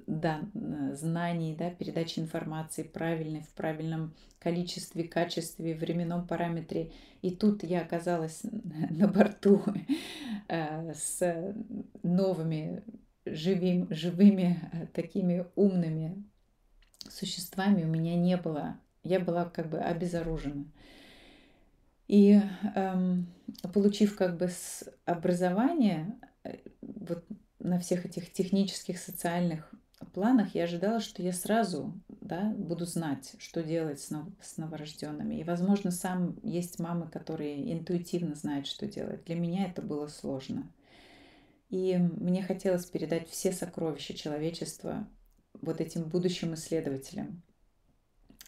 да, э, знаний, да, передачей информации правильной, в правильном количестве, качестве, временном параметре. И тут я оказалась *laughs* на борту *laughs* э, с новыми живим, живыми, э, такими умными существами у меня не было. Я была как бы обезоружена. И эм, получив как бы с образование э, вот на всех этих технических, социальных планах, я ожидала, что я сразу да, буду знать, что делать с, нов- с новорожденными. И, возможно, сам есть мамы, которые интуитивно знают, что делать. Для меня это было сложно. И мне хотелось передать все сокровища человечества вот этим будущим исследователям.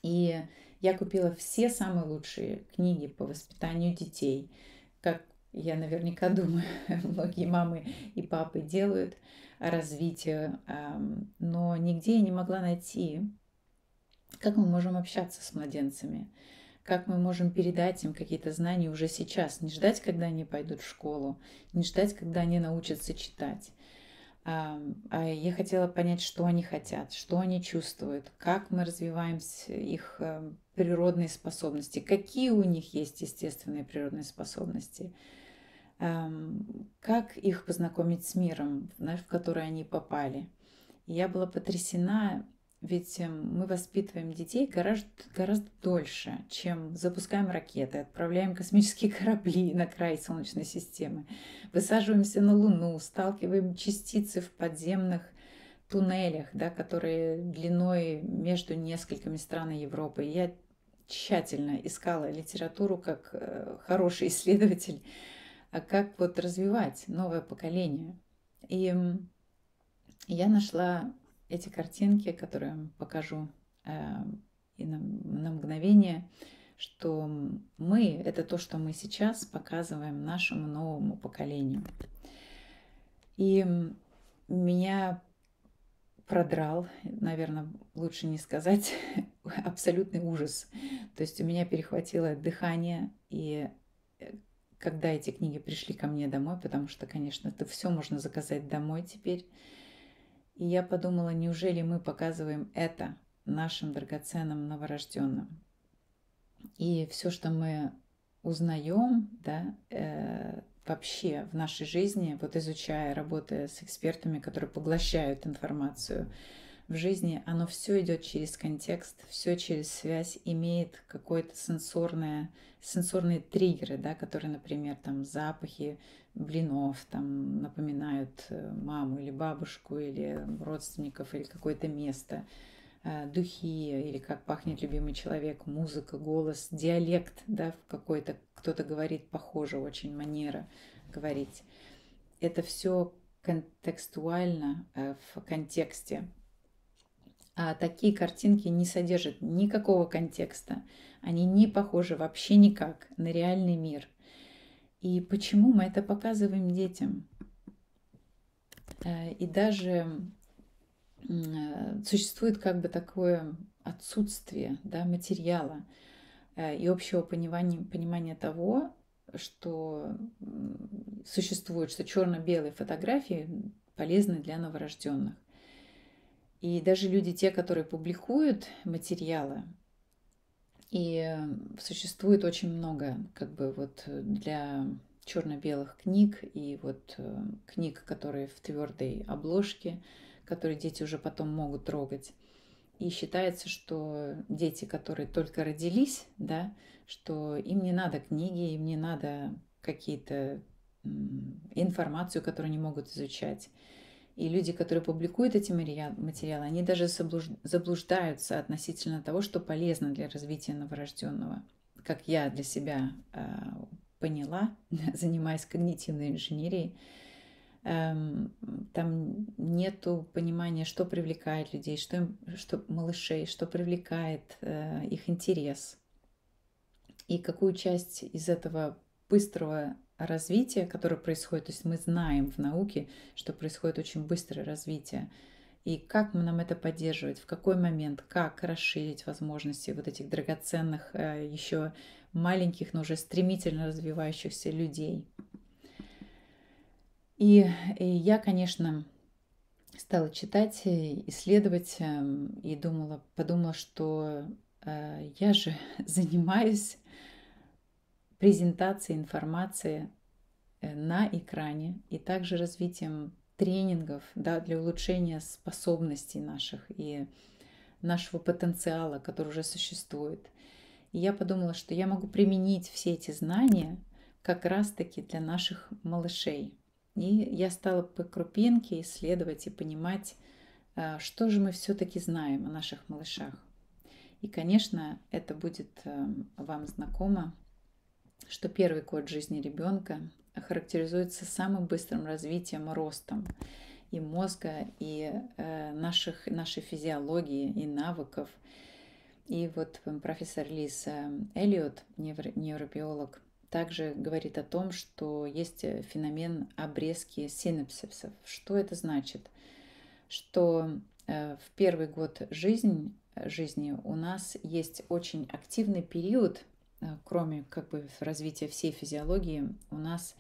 И я купила все самые лучшие книги по воспитанию детей, как я наверняка *laughs* думаю, многие мамы и папы делают о развитии, но нигде я не могла найти, как мы можем общаться с младенцами, как мы можем передать им какие-то знания уже сейчас, не ждать, когда они пойдут в школу, не ждать, когда они научатся читать, а я хотела понять, что они хотят, что они чувствуют, как мы развиваем их эм, природные способности, какие у них есть естественные природные способности, как их познакомить с миром, в который они попали. И я была потрясена ведь э, мы воспитываем детей гораздо, гораздо дольше, чем запускаем ракеты, отправляем космические *laughs* корабли на край Солнечной системы, высаживаемся на Луну, сталкиваем частицы в подземных туннелях, да, которые длиной между несколькими странами Европы. Я тщательно искала литературу как э, хороший *laughs* исследователь, а как вот развивать новое поколение. И я нашла эти картинки, которые я вам покажу э, и на, на мгновение, что мы — это то, что мы сейчас показываем нашему новому поколению. И меня продрал, наверное, лучше не сказать, *laughs* абсолютный ужас. То есть у меня перехватило дыхание, и э, когда эти книги пришли ко мне домой, потому что, конечно, это все можно заказать домой теперь, и я подумала, неужели мы показываем это нашим драгоценным новорожденным? И все, что мы узнаем, да, э, вообще в нашей жизни, вот изучая, работая с экспертами, которые поглощают информацию в жизни, оно все идет через контекст, все через связь, имеет какое-то сенсорное, сенсорные триггеры, да, которые, например, там запахи, блинов, там напоминают э, маму или бабушку, или родственников, или какое-то место, э, духи, или как пахнет любимый человек, музыка, голос, диалект, да, какой-то, кто-то говорит похоже, очень манера говорить. Это все контекстуально э, в контексте. А такие картинки не содержат никакого контекста. Они не похожи вообще никак на реальный мир – и почему мы это показываем детям? Э, и даже э, существует как бы такое отсутствие да, материала э, и общего понимания, понимания того, что существует, что черно-белые фотографии полезны для новорожденных. И даже люди, те, которые публикуют материалы, и существует очень много, как бы вот э, для черно-белых книг и вот э, книг, которые в твердой обложке, которые дети уже потом могут трогать. И считается, что дети, которые только родились, да, что им не надо книги, им не надо какие-то информацию, которую они могут изучать. И люди, которые публикуют эти материалы, они даже заблуждаются относительно того, что полезно для развития новорожденного. Как я для себя а, поняла, *laughs* занимаясь когнитивной инженерией, эм, там нету понимания, что привлекает людей, что, им, что малышей, что привлекает э, их интерес. И какую часть из этого быстрого развитие, которое происходит, то есть мы знаем в науке, что происходит очень быстрое развитие, и как нам это поддерживать, в какой момент, как расширить возможности вот этих драгоценных, э, еще маленьких, но уже стремительно развивающихся людей. И, и я, конечно, стала читать, э, исследовать эм, и думала, подумала, что э, я же *laughs* занимаюсь презентации информации э, на экране и также развитием тренингов да, для улучшения способностей наших и нашего потенциала, который уже существует. И я подумала, что я могу применить все эти знания как раз-таки для наших малышей. И я стала по крупинке исследовать и понимать, э, что же мы все-таки знаем о наших малышах. И, конечно, это будет э, вам знакомо что первый год жизни ребенка характеризуется самым быстрым развитием, ростом и мозга, и э, наших, нашей физиологии, и навыков. И вот профессор Лиз э, Эллиот, невр нейробиолог, также говорит о том, что есть феномен обрезки синапсисов. Что это значит? Что э, в первый год жизни жизни у нас есть очень активный период Э, кроме как бы развития всей физиологии, у нас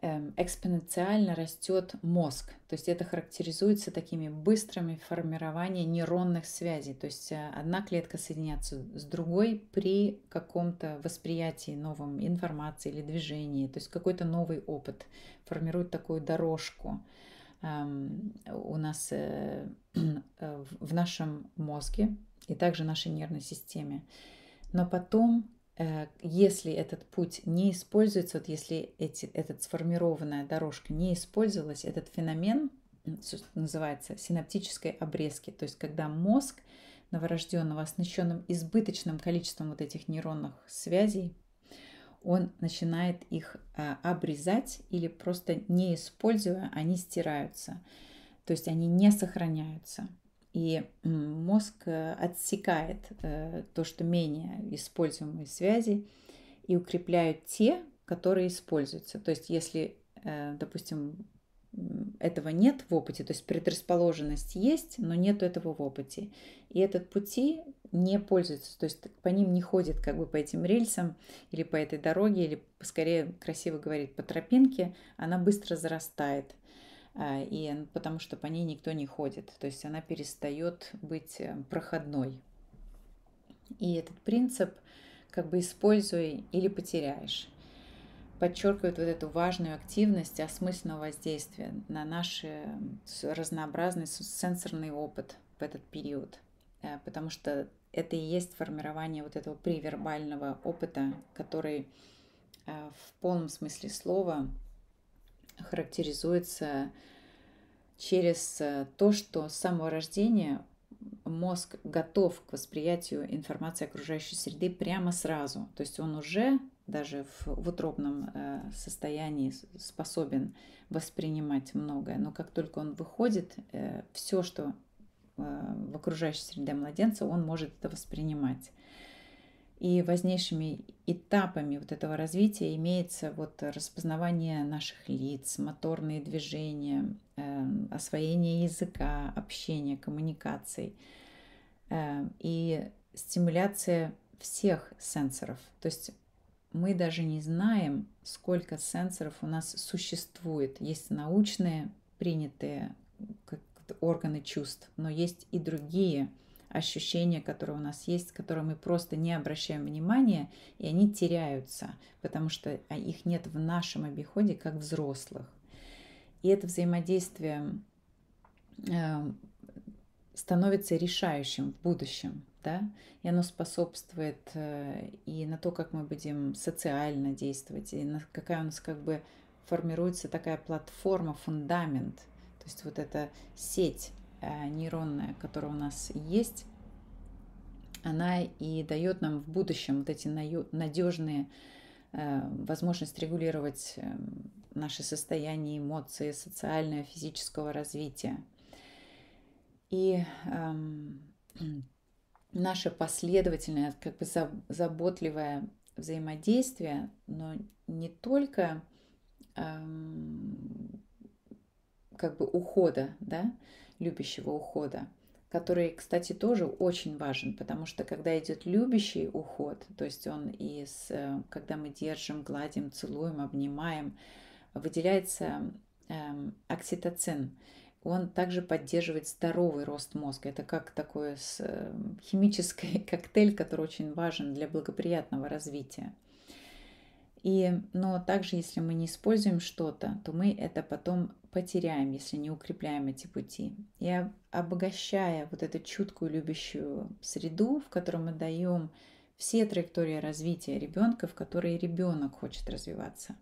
эм, экспоненциально растет мозг. То есть это характеризуется такими быстрыми формированием нейронных связей. То есть э, одна клетка соединяется с другой при каком-то восприятии новом информации или движении. То есть какой-то новый опыт формирует такую дорожку эм, у нас э, *clears throat* в нашем мозге и также нашей нервной системе. Но потом Э, если этот путь не используется, вот если эти, этот сформированная дорожка не использовалась, этот феномен называется синаптической обрезки, то есть когда мозг новорожденного, оснащенным избыточным количеством вот этих нейронных связей, он начинает их а, обрезать или просто не используя, они стираются, то есть они не сохраняются и мозг э, отсекает э, то, что менее используемые связи, и укрепляют те, которые используются. То есть, если, э, допустим, этого нет в опыте, то есть предрасположенность есть, но нет этого в опыте. И этот пути не пользуется, то есть по ним не ходит как бы по этим рельсам или по этой дороге, или скорее красиво говорить по тропинке, она быстро зарастает. А, и потому что по ней никто не ходит. То есть она перестает быть э, проходной. И этот принцип как бы используй или потеряешь подчеркивает вот эту важную активность осмысленного воздействия на наш э, разнообразный сенсорный опыт в этот период. Э, потому что это и есть формирование вот этого привербального опыта, который в полном смысле слова характеризуется через э, то, что с самого рождения мозг готов к восприятию информации окружающей среды прямо сразу. То есть он уже даже в, в утробном э, состоянии способен воспринимать многое. Но как только он выходит, э, все, что в окружающей среде младенца, он может это воспринимать и важнейшими этапами вот этого развития имеется вот распознавание наших лиц, моторные движения, эм, освоение языка, общение, коммуникаций эм, и стимуляция всех сенсоров. То есть мы даже не знаем, сколько сенсоров у нас существует. Есть научные принятые органы чувств, но есть и другие – ощущения, которые у нас есть, которые мы просто не обращаем внимания, и они теряются, потому что а, их нет в нашем обиходе, как взрослых. И это взаимодействие эм, становится решающим в будущем, да, и оно способствует э, и на то, как мы будем социально действовать, и на какая у нас как бы формируется такая платформа, фундамент, то есть вот эта сеть Э, нейронная, которая у нас есть, она и дает нам в будущем вот эти надежные э, возможность регулировать э, наши состояния, эмоции, социальное, физического развития. И эм, *clears throat* наше последовательное, как бы заботливое взаимодействие, но не только эм, как бы ухода, да, любящего ухода, который, кстати, тоже очень важен, потому что когда идет любящий уход, то есть он из, когда мы держим, гладим, целуем, обнимаем, выделяется эм, окситоцин. Он также поддерживает здоровый рост мозга. Это как такой э, химический *laughs* коктейль, который очень важен для благоприятного развития. И, но также, если мы не используем что-то, то мы это потом потеряем, если не укрепляем эти пути. И обогащая вот эту чуткую, любящую среду, в которой мы даем все траектории развития ребенка, в которой ребенок хочет развиваться.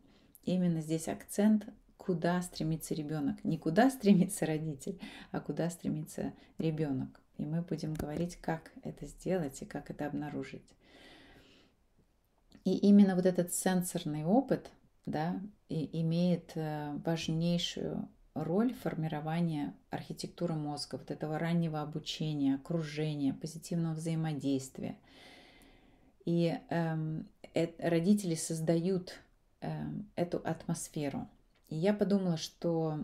Именно здесь акцент, куда стремится ребенок. Не куда стремится родитель, а куда стремится ребенок. И мы будем говорить, как это сделать и как это обнаружить. И именно вот этот сенсорный опыт – да, и имеет э, важнейшую роль формирования архитектуры мозга, вот этого раннего обучения, окружения, позитивного взаимодействия. И эм, э, родители создают э, эту атмосферу. И я подумала, что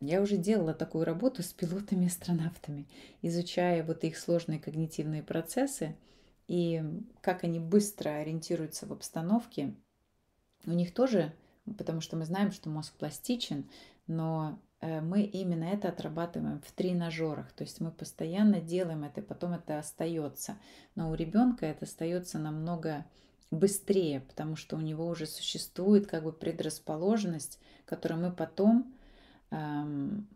я уже делала такую работу с пилотами-астронавтами, изучая вот их сложные когнитивные процессы и как они быстро ориентируются в обстановке. У них тоже потому что мы знаем, что мозг пластичен, но э, мы именно это отрабатываем в тренажерах, то есть мы постоянно делаем это, и потом это остается. Но у ребенка это остается намного быстрее, потому что у него уже существует как бы предрасположенность, которую мы потом эм,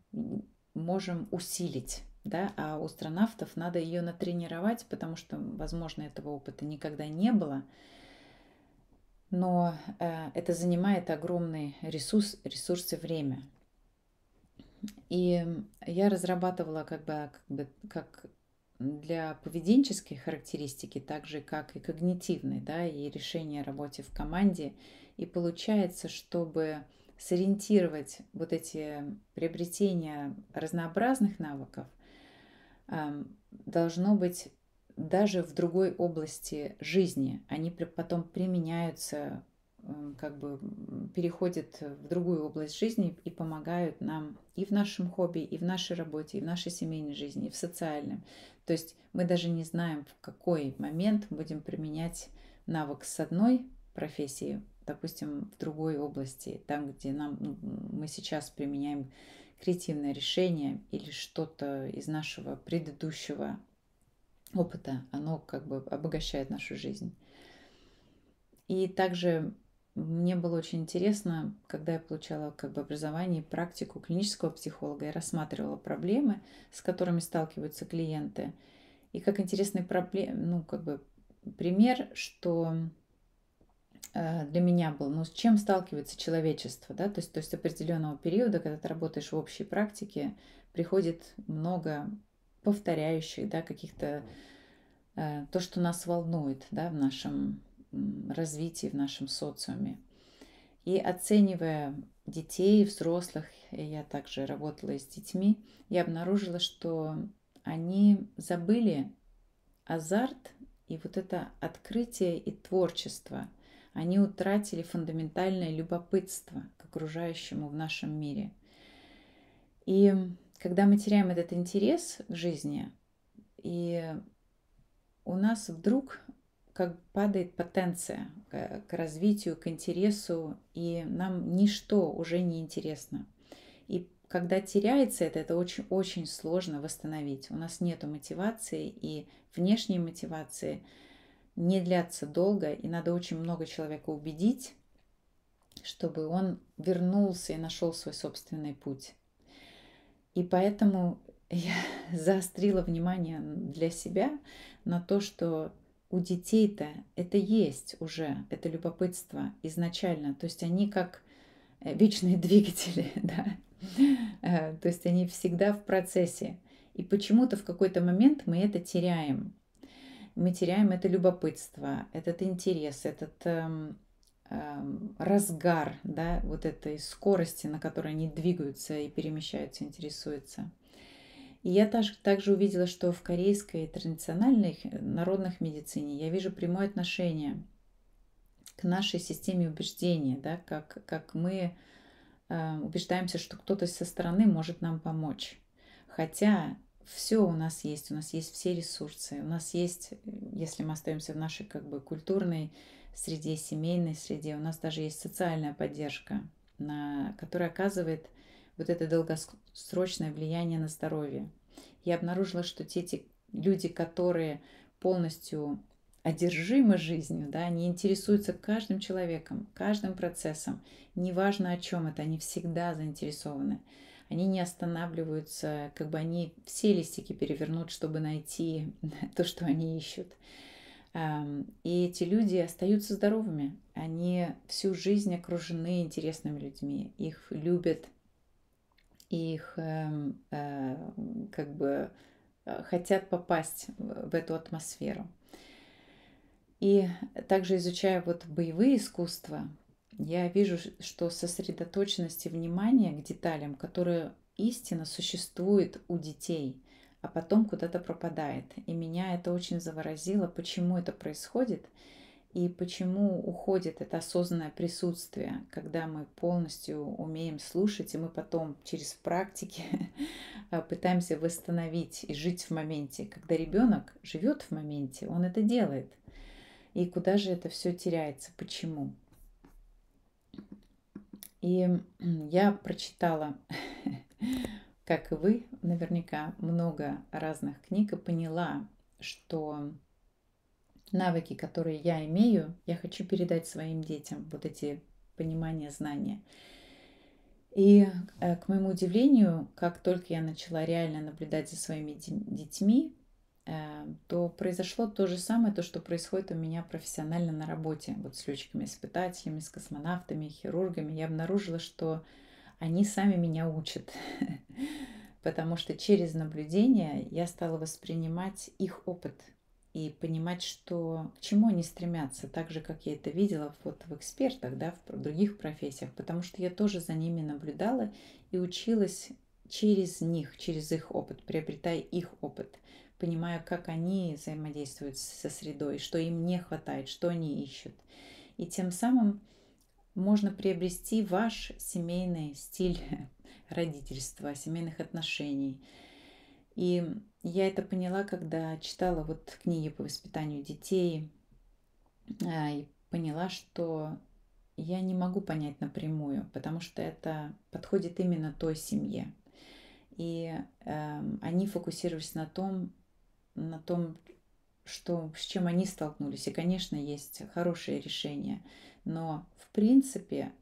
можем усилить. Да? А у астронавтов надо ее натренировать, потому что, возможно, этого опыта никогда не было но э, это занимает огромный ресурс, ресурсы время. И я разрабатывала как бы, как бы как для поведенческой характеристики, так же как и когнитивной, да, и решение о работе в команде. И получается, чтобы сориентировать вот эти приобретения разнообразных навыков, эм, должно быть даже в другой области жизни. Они потом применяются, как бы переходят в другую область жизни и помогают нам и в нашем хобби, и в нашей работе, и в нашей семейной жизни, и в социальном. То есть мы даже не знаем, в какой момент будем применять навык с одной профессии, допустим, в другой области, там, где нам, мы сейчас применяем креативное решение или что-то из нашего предыдущего опыта, оно как бы обогащает нашу жизнь. И также мне было очень интересно, когда я получала как бы образование и практику клинического психолога, я рассматривала проблемы, с которыми сталкиваются клиенты. И как интересный проблем, ну, как бы пример, что э, для меня был, ну, с чем сталкивается человечество, да, то есть, то есть определенного периода, когда ты работаешь в общей практике, приходит много повторяющих, да, каких-то э, то, что нас волнует да, в нашем развитии, в нашем социуме. И оценивая детей, взрослых, я также работала с детьми, я обнаружила, что они забыли азарт и вот это открытие и творчество. Они утратили фундаментальное любопытство к окружающему в нашем мире. И когда мы теряем этот интерес к жизни, и у нас вдруг как падает потенция к, развитию, к интересу, и нам ничто уже не интересно. И когда теряется это, это очень-очень сложно восстановить. У нас нет мотивации и внешней мотивации не длятся долго, и надо очень много человека убедить, чтобы он вернулся и нашел свой собственный путь. И поэтому я *laughs* заострила внимание для себя на то, что у детей-то это есть уже, это любопытство изначально. То есть они как э, вечные *laughs* двигатели, *laughs* да. Э, то есть они всегда в процессе. И почему-то в какой-то момент мы это теряем. Мы теряем это любопытство, этот интерес, этот эм, Эм, разгар, да, вот этой скорости, на которой они двигаются и перемещаются, интересуются. И я также, также увидела, что в корейской традициональной народных медицине я вижу прямое отношение к нашей системе убеждения, да, как, как мы э, убеждаемся, что кто-то со стороны может нам помочь. Хотя все у нас есть, у нас есть все ресурсы, у нас есть, если мы остаемся в нашей как бы культурной среде, семейной среде. У нас даже есть социальная поддержка, на, которая оказывает вот это долгосрочное влияние на здоровье. Я обнаружила, что те, те люди, которые полностью одержимы жизнью, да, они интересуются каждым человеком, каждым процессом, неважно о чем это, они всегда заинтересованы. Они не останавливаются, как бы они все листики перевернут, чтобы найти *laughs* то, что они ищут. Эм, и эти люди остаются здоровыми. Они всю жизнь окружены интересными людьми. Их любят, их эм, э, как бы э, хотят попасть в эту атмосферу. И также изучая вот боевые искусства, я вижу, что сосредоточенность и внимание к деталям, которые истинно существует у детей – а потом куда-то пропадает. И меня это очень заворозило, почему это происходит и почему уходит это осознанное присутствие, когда мы полностью умеем слушать, и мы потом через практики *laughs* э, пытаемся восстановить и жить в моменте. Когда ребенок живет в моменте, он это делает. И куда же это все теряется, почему? И я прочитала *laughs* как и вы, наверняка много разных книг и поняла, что навыки, которые я имею, я хочу передать своим детям, вот эти понимания, знания. И, э, к моему удивлению, как только я начала реально наблюдать за своими детьми, э, то произошло то же самое, то, что происходит у меня профессионально на работе, вот с летчиками-испытателями, с космонавтами, хирургами. Я обнаружила, что они сами меня учат, *laughs* потому что через наблюдение я стала воспринимать их опыт и понимать, что к чему они стремятся, так же, как я это видела вот в экспертах, да, в других профессиях, потому что я тоже за ними наблюдала и училась через них, через их опыт, приобретая их опыт, понимая, как они взаимодействуют со средой, что им не хватает, что они ищут. И тем самым можно приобрести ваш семейный стиль *laughs* родительства, семейных отношений. И я это поняла, когда читала вот книги по воспитанию детей, а, и поняла, что я не могу понять напрямую, потому что это подходит именно той семье. И э, они фокусировались на том, на том, что, с чем они столкнулись. И, конечно, есть хорошие решения – но, в принципе,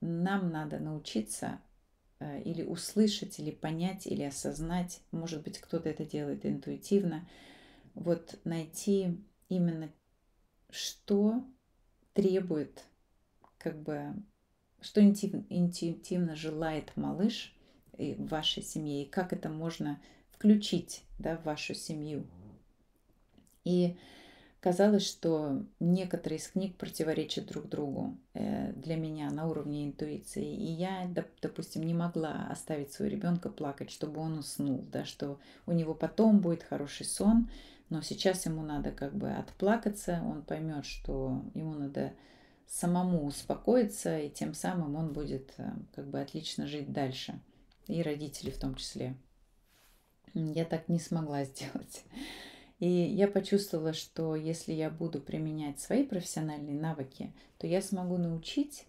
нам надо научиться э, или услышать, или понять, или осознать, может быть, кто-то это делает интуитивно, вот найти именно, что требует, как бы, что интуитивно, желает малыш и э, в вашей семье, и как это можно включить да, в вашу семью. И Казалось, что некоторые из книг противоречат друг другу э, для меня на уровне интуиции. И я, допустим, не могла оставить своего ребенка плакать, чтобы он уснул, да, что у него потом будет хороший сон, но сейчас ему надо как бы отплакаться, он поймет, что ему надо самому успокоиться, и тем самым он будет э, как бы отлично жить дальше. И родители в том числе. Я так не смогла сделать. И я почувствовала, что если я буду применять свои профессиональные навыки, то я смогу научить,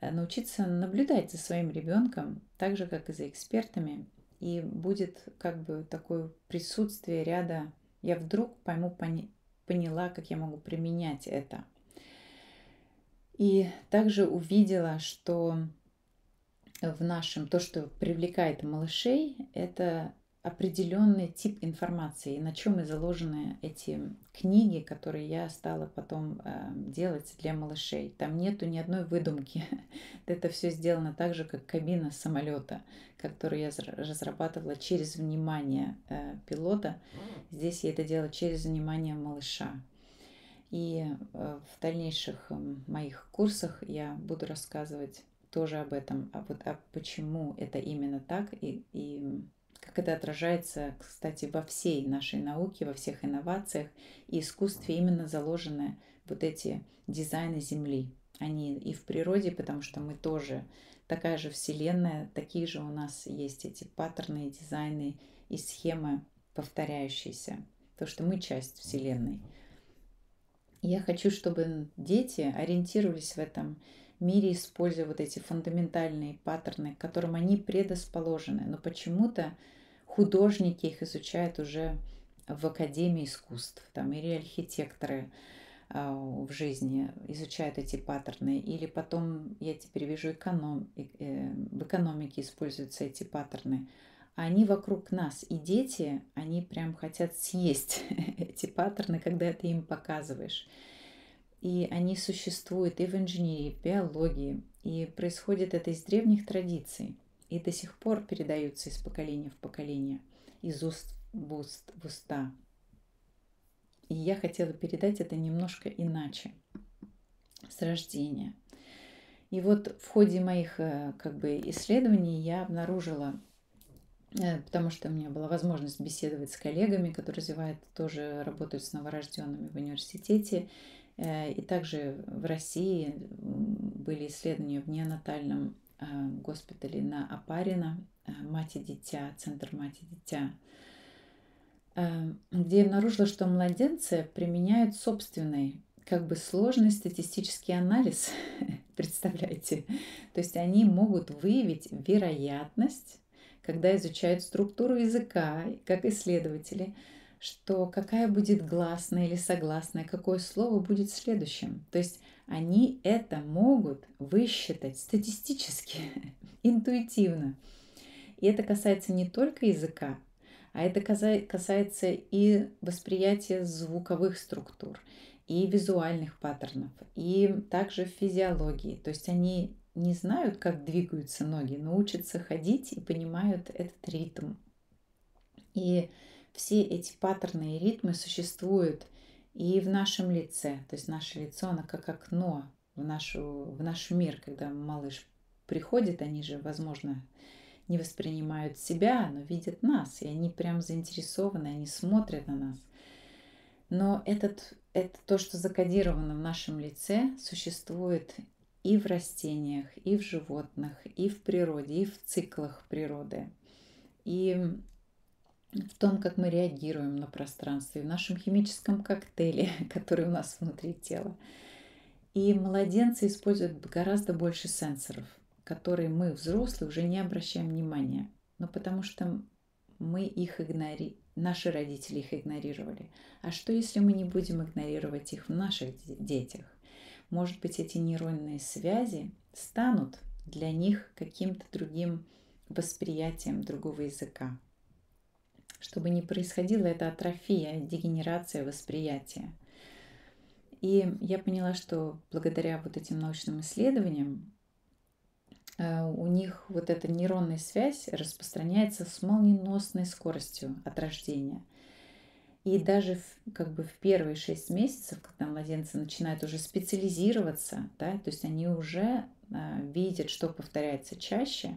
э, научиться наблюдать за своим ребенком, так же, как и за экспертами, и будет как бы такое присутствие ряда, я вдруг пойму, пони, поняла, как я могу применять это. И также увидела, что в нашем, то, что привлекает малышей, это определенный тип информации, на чем и заложены эти книги, которые я стала потом э, делать для малышей. Там нету ни одной выдумки. *laughs* Это все сделано так же, как кабина самолета, которую я разрабатывала через внимание э, пилота. Здесь я это делала через внимание малыша. И э, в дальнейших эм, моих курсах я буду рассказывать тоже об этом, а вот а почему это именно так и, и как это отражается, кстати, во всей нашей науке, во всех инновациях и искусстве именно заложены вот эти дизайны Земли. Они и в природе, потому что мы тоже такая же вселенная, такие же у нас есть эти паттерны, дизайны и схемы, повторяющиеся. То, что мы часть вселенной. Я хочу, чтобы дети ориентировались в этом мире используя вот эти фундаментальные паттерны, к которым они предрасположены. Но почему-то художники их изучают уже в Академии искусств, там, или архитекторы а, в жизни изучают эти паттерны, или потом, я теперь вижу, эконом, э, э в экономике используются эти паттерны. А они вокруг нас, и дети, они прям хотят съесть *laughs* эти паттерны, когда ты им показываешь и они существуют и в инженерии, и в биологии, и происходит это из древних традиций, и до сих пор передаются из поколения в поколение, из уст в, уст, в уста. И я хотела передать это немножко иначе, с рождения. И вот в ходе моих э, как бы, исследований я обнаружила э, потому что у меня была возможность беседовать с коллегами, которые развивают, тоже работают с новорожденными в университете. Э, и также в России были исследования в неонатальном э, госпитале на Апарина, э, мать и дитя, центр мать и дитя, где я обнаружила, что младенцы применяют собственный, как бы сложный статистический анализ, *laughs* представляете? То есть они могут выявить вероятность, когда изучают структуру языка, как исследователи – что какая будет гласная или согласная, какое слово будет следующим. То есть они это могут высчитать статистически, *laughs* интуитивно. И это касается не только языка, а это касается и восприятия звуковых структур, и визуальных паттернов, и также физиологии. То есть они не знают, как двигаются ноги, но учатся ходить и понимают этот ритм. И все эти паттерны и ритмы существуют и в нашем лице. То есть наше лицо, оно как окно в, нашу, в наш мир, когда малыш приходит, они же, возможно, не воспринимают себя, но видят нас, и они прям заинтересованы, они смотрят на нас. Но этот, это то, что закодировано в нашем лице, существует и в растениях, и в животных, и в природе, и в циклах природы. И в том, как мы реагируем на пространство, и в нашем химическом коктейле, *laughs* который у нас внутри тела. И младенцы используют гораздо больше сенсоров, которые мы, взрослые, уже не обращаем внимания. Но ну, потому что мы их игнори... наши родители их игнорировали. А что, если мы не будем игнорировать их в наших детях? Может быть, эти нейронные связи станут для них каким-то другим восприятием другого языка чтобы не происходила эта атрофия, дегенерация восприятия. И я поняла, что благодаря вот этим научным исследованиям э, у них вот эта нейронная связь распространяется с молниеносной скоростью от рождения. И даже в, как бы в первые шесть месяцев, когда младенцы начинают уже специализироваться, да, то есть они уже э, видят, что повторяется чаще,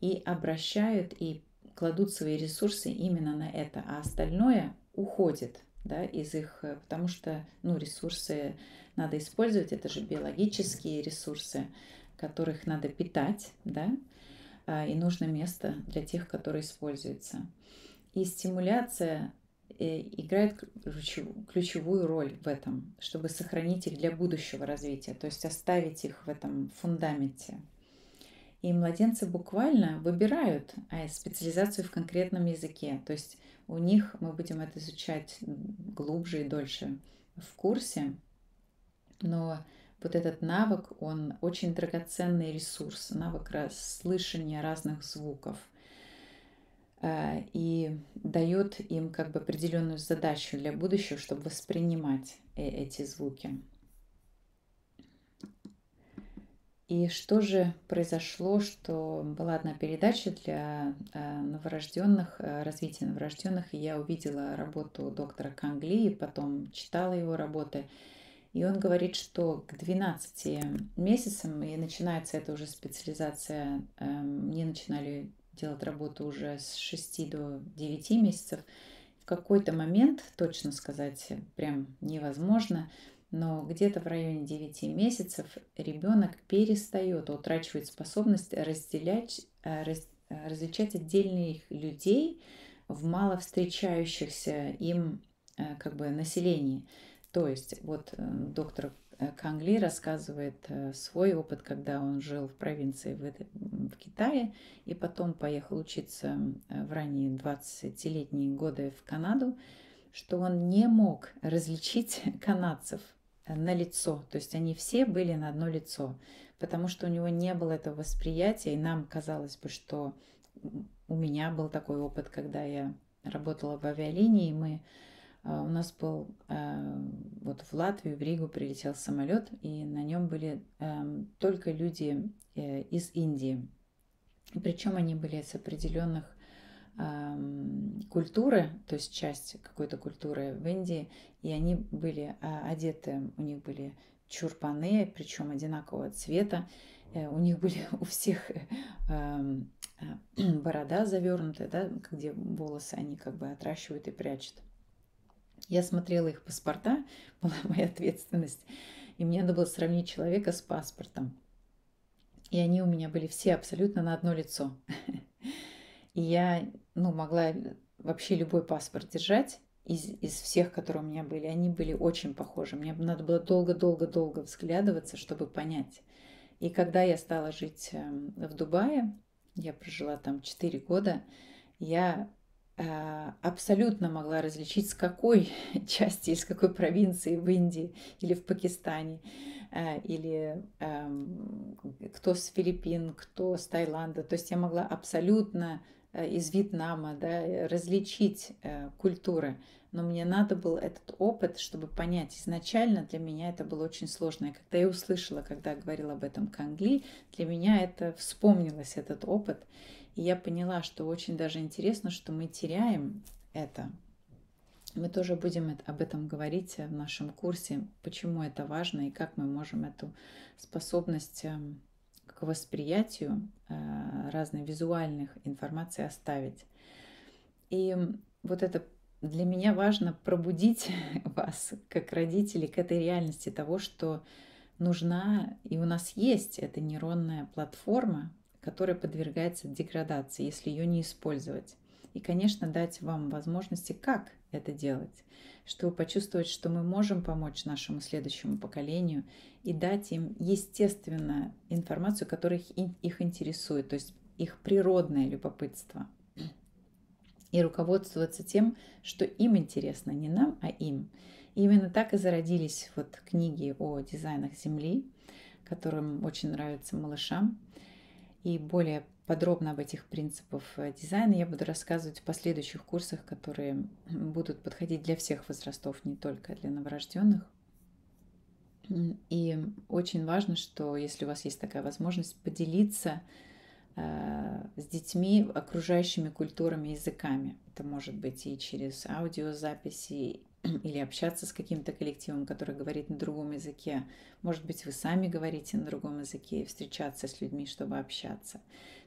и обращают и кладут свои ресурсы именно на это, а остальное уходит да, из их, э, потому что ну, ресурсы надо использовать, это же биологические ресурсы, которых надо питать, да, а, и нужно место для тех, которые используются. И стимуляция э, играет ключевую роль в этом, чтобы сохранить их для будущего развития, то есть оставить их в этом фундаменте. И младенцы буквально выбирают а, специализацию в конкретном языке. То есть у них мы будем это изучать глубже и дольше в курсе. Но вот этот навык, он очень драгоценный ресурс, навык слышания разных звуков а, и дает им как бы определенную задачу для будущего, чтобы воспринимать э, эти звуки. И что же произошло, что была одна передача для э, новорожденных, э, развития новорожденных, и я увидела работу доктора Кангли, и потом читала его работы. И он говорит, что к 12 месяцам, и начинается эта уже специализация, эм, мне начинали делать работу уже с 6 до 9 месяцев, в какой-то момент, точно сказать прям невозможно, но где-то в районе 9 месяцев ребенок перестает, утрачивает способность разделять, э, раз, э, различать отдельных людей в мало встречающихся им э, как бы населении. То есть вот доктор Кангли рассказывает свой опыт, когда он жил в провинции в, этой, в Китае и потом поехал учиться в ранние 20-летние годы в Канаду, что он не мог различить *laughs* канадцев – на лицо. То есть они все были на одно лицо, потому что у него не было этого восприятия, и нам казалось бы, что у меня был такой опыт, когда я работала в авиалинии, и мы э, у нас был э, вот в Латвию, в Ригу прилетел самолет, и на нем были э, только люди из Индии. Причем они были с определенных Эм, культуры, то есть часть какой-то культуры в Индии, и они были э, одеты, у них были чурпаны, причем одинакового цвета, э, у них были *laughs* у всех эм, э, *clears throat* борода завернутая, да, где волосы они как бы отращивают и прячут. Я смотрела их паспорта, *laughs* была моя ответственность, и мне надо было сравнить человека с паспортом. И они у меня были все абсолютно на одно лицо. *laughs* И я ну, могла вообще любой паспорт держать из, из всех, которые у меня были. Они были очень похожи. Мне надо было долго-долго-долго взглядываться, чтобы понять. И когда я стала жить эм, в Дубае, я прожила там 4 года, я э, абсолютно могла различить, с какой *laughs* части, из какой провинции в Индии или в Пакистане, э, или эм, кто с Филиппин, кто с Таиланда. То есть я могла абсолютно Э, из Вьетнама, да, различить э, культуры. Но мне надо был этот опыт, чтобы понять. Изначально для меня это было очень сложно. И когда я услышала, когда говорила об этом Кангли, для меня это вспомнилось, этот опыт. И я поняла, что очень даже интересно, что мы теряем это. Мы тоже будем об этом говорить э, в нашем курсе, почему это важно и как мы можем эту способность эм, к восприятию э, разных визуальных информации оставить. И вот это для меня важно пробудить *laughs* вас, как родителей, к этой реальности того, что нужна и у нас есть эта нейронная платформа, которая подвергается деградации, если ее не использовать и, конечно, дать вам возможности, как это делать, чтобы почувствовать, что мы можем помочь нашему следующему поколению и дать им, естественно, информацию, которая их интересует, то есть их природное любопытство. И руководствоваться тем, что им интересно, не нам, а им. И именно так и зародились вот книги о дизайнах Земли, которым очень нравятся малышам. И более подробно об этих принципах э, дизайна я буду рассказывать в последующих курсах, которые будут подходить для всех возрастов, не только для новорожденных. И очень важно, что если у вас есть такая возможность, поделиться э, с детьми окружающими культурами, языками. Это может быть и через аудиозаписи, *clears throat* или общаться с каким-то коллективом, который говорит на другом языке. Может быть, вы сами говорите на другом языке и встречаться с людьми, чтобы общаться.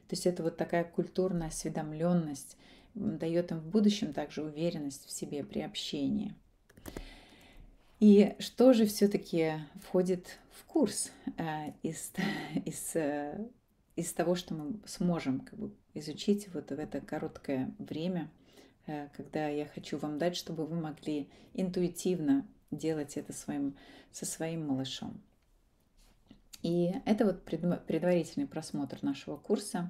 То есть это вот такая культурная осведомленность дает им в будущем также уверенность в себе при общении. И что же все-таки входит в курс э, из, *laughs* из, э, из того, что мы сможем как бы, изучить вот в это короткое время, э, когда я хочу вам дать, чтобы вы могли интуитивно делать это своим, со своим малышом. И это вот предварительный просмотр нашего курса.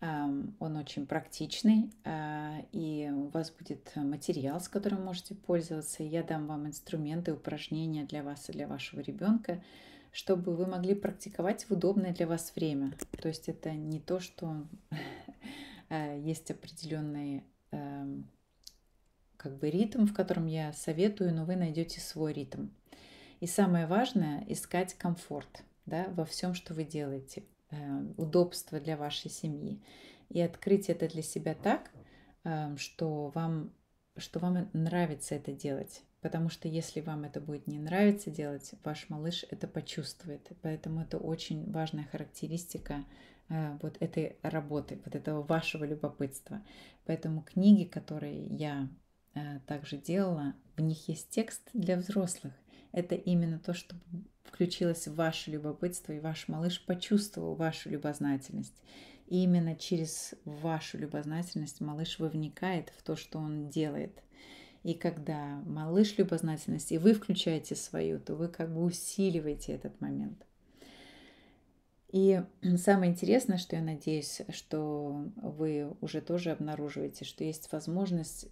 Он очень практичный, а, и у вас будет материал, с которым можете пользоваться. Я дам вам инструменты, упражнения для вас и для вашего ребенка, чтобы вы могли практиковать в удобное для вас время. То есть это не то, что *laughs* э, есть определенный эм, как бы ритм, в котором я советую, но вы найдете свой ритм. И самое важное – искать комфорт да, во всем, что вы делаете, эм, удобство для вашей семьи. И открыть это для себя так, эм, что вам, что вам нравится это делать. Потому что если вам это будет не нравиться делать, ваш малыш это почувствует. Поэтому это очень важная характеристика э, вот этой работы, вот этого вашего любопытства. Поэтому книги, которые я э, также делала, в них есть текст для взрослых это именно то, чтобы включилось ваше любопытство, и ваш малыш почувствовал вашу любознательность. И именно через вашу любознательность малыш вовникает в то, что он делает. И когда малыш любознательность, и вы включаете свою, то вы как бы усиливаете этот момент. И самое интересное, что я надеюсь, что вы уже тоже обнаруживаете, что есть возможность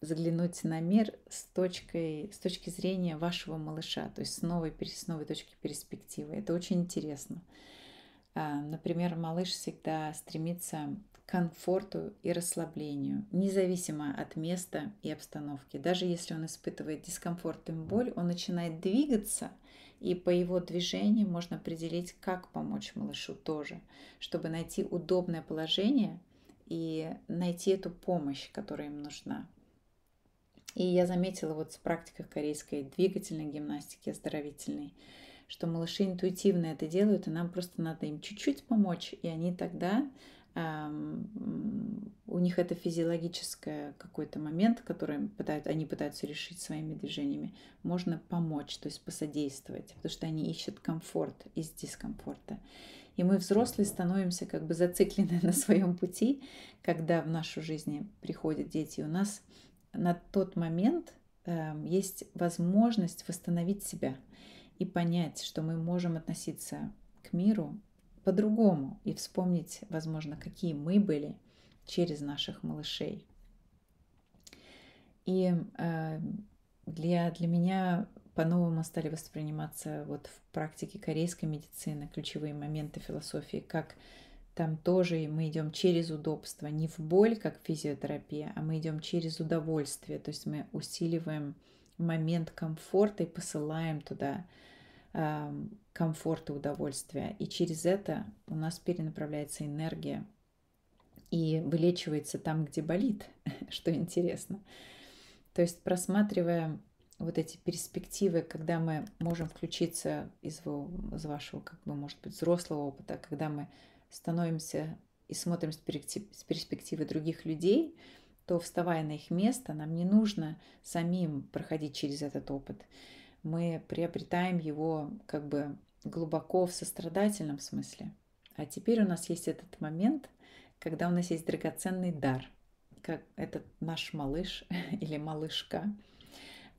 заглянуть на мир с, точкой, с точки зрения вашего малыша, то есть с новой, с новой точки перспективы. Это очень интересно. А, например, малыш всегда стремится к комфорту и расслаблению, независимо от места и обстановки. Даже если он испытывает дискомфорт и боль, он начинает двигаться, и по его движению можно определить, как помочь малышу тоже, чтобы найти удобное положение и найти эту помощь, которая им нужна. И я заметила вот с практикой корейской двигательной гимнастики, оздоровительной, что малыши интуитивно это делают, и нам просто надо им чуть-чуть помочь, и они тогда эм, у них это физиологическое какой-то момент, который пытают, они пытаются решить своими движениями, можно помочь, то есть посодействовать, потому что они ищут комфорт из дискомфорта. И мы, взрослые, становимся как бы зациклены *laughs* на своем пути, когда в нашу жизнь приходят дети, и у нас на тот момент э, есть возможность восстановить себя и понять, что мы можем относиться к миру по-другому и вспомнить, возможно, какие мы были через наших малышей. И э, для, для меня по-новому стали восприниматься вот в практике корейской медицины ключевые моменты философии, как там тоже мы идем через удобство, не в боль, как физиотерапия, а мы идем через удовольствие. То есть мы усиливаем момент комфорта и посылаем туда э, комфорт и удовольствие. И через это у нас перенаправляется энергия и вылечивается там, где болит, *laughs* что интересно. То есть просматривая вот эти перспективы, когда мы можем включиться из, из вашего, как бы, может быть, взрослого опыта, когда мы становимся и смотрим с перспективы других людей, то вставая на их место, нам не нужно самим проходить через этот опыт. Мы приобретаем его как бы глубоко в сострадательном смысле. А теперь у нас есть этот момент, когда у нас есть драгоценный дар, как этот наш малыш *laughs* или малышка,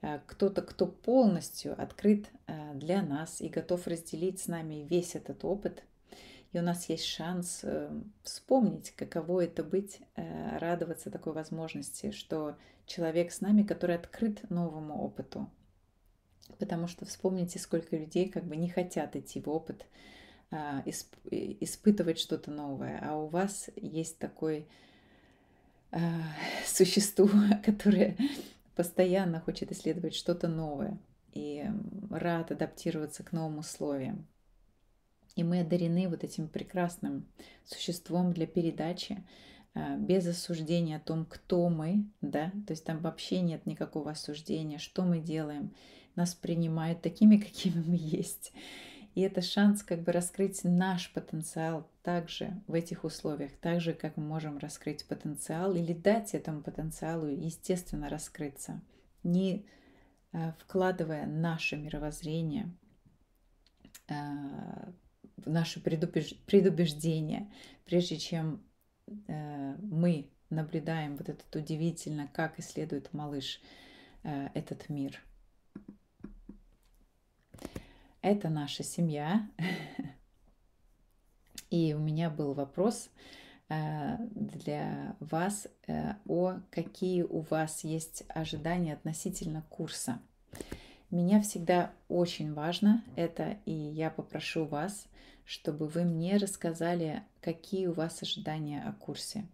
э, кто-то, кто полностью открыт э, для нас и готов разделить с нами весь этот опыт, и у нас есть шанс э, вспомнить, каково это быть, э, радоваться такой возможности, что человек с нами, который открыт новому опыту. Потому что вспомните, сколько людей как бы не хотят идти в опыт, а, испытывать что-то новое, а у вас есть такой а, *laughs* существо, *laughs* которое постоянно хочет исследовать что-то новое и рад адаптироваться к новым условиям. И мы одарены вот этим прекрасным существом для передачи, а, без осуждения о том, кто мы, да, то есть там вообще нет никакого осуждения, что мы делаем, нас принимают такими, *laughs* какими мы есть. И это шанс как бы раскрыть наш потенциал также в этих условиях, так же, как мы можем раскрыть потенциал или дать этому потенциалу, естественно, раскрыться, не а, вкладывая наше мировоззрение а, наши предубеж... предубеждения, прежде чем э, мы наблюдаем вот этот удивительно, как исследует малыш э, этот мир. Это наша семья. *laughs* И у меня был вопрос э, для вас э, о какие у вас есть ожидания относительно курса. Меня всегда очень важно это, и я попрошу вас чтобы вы мне рассказали, какие у вас ожидания о курсе.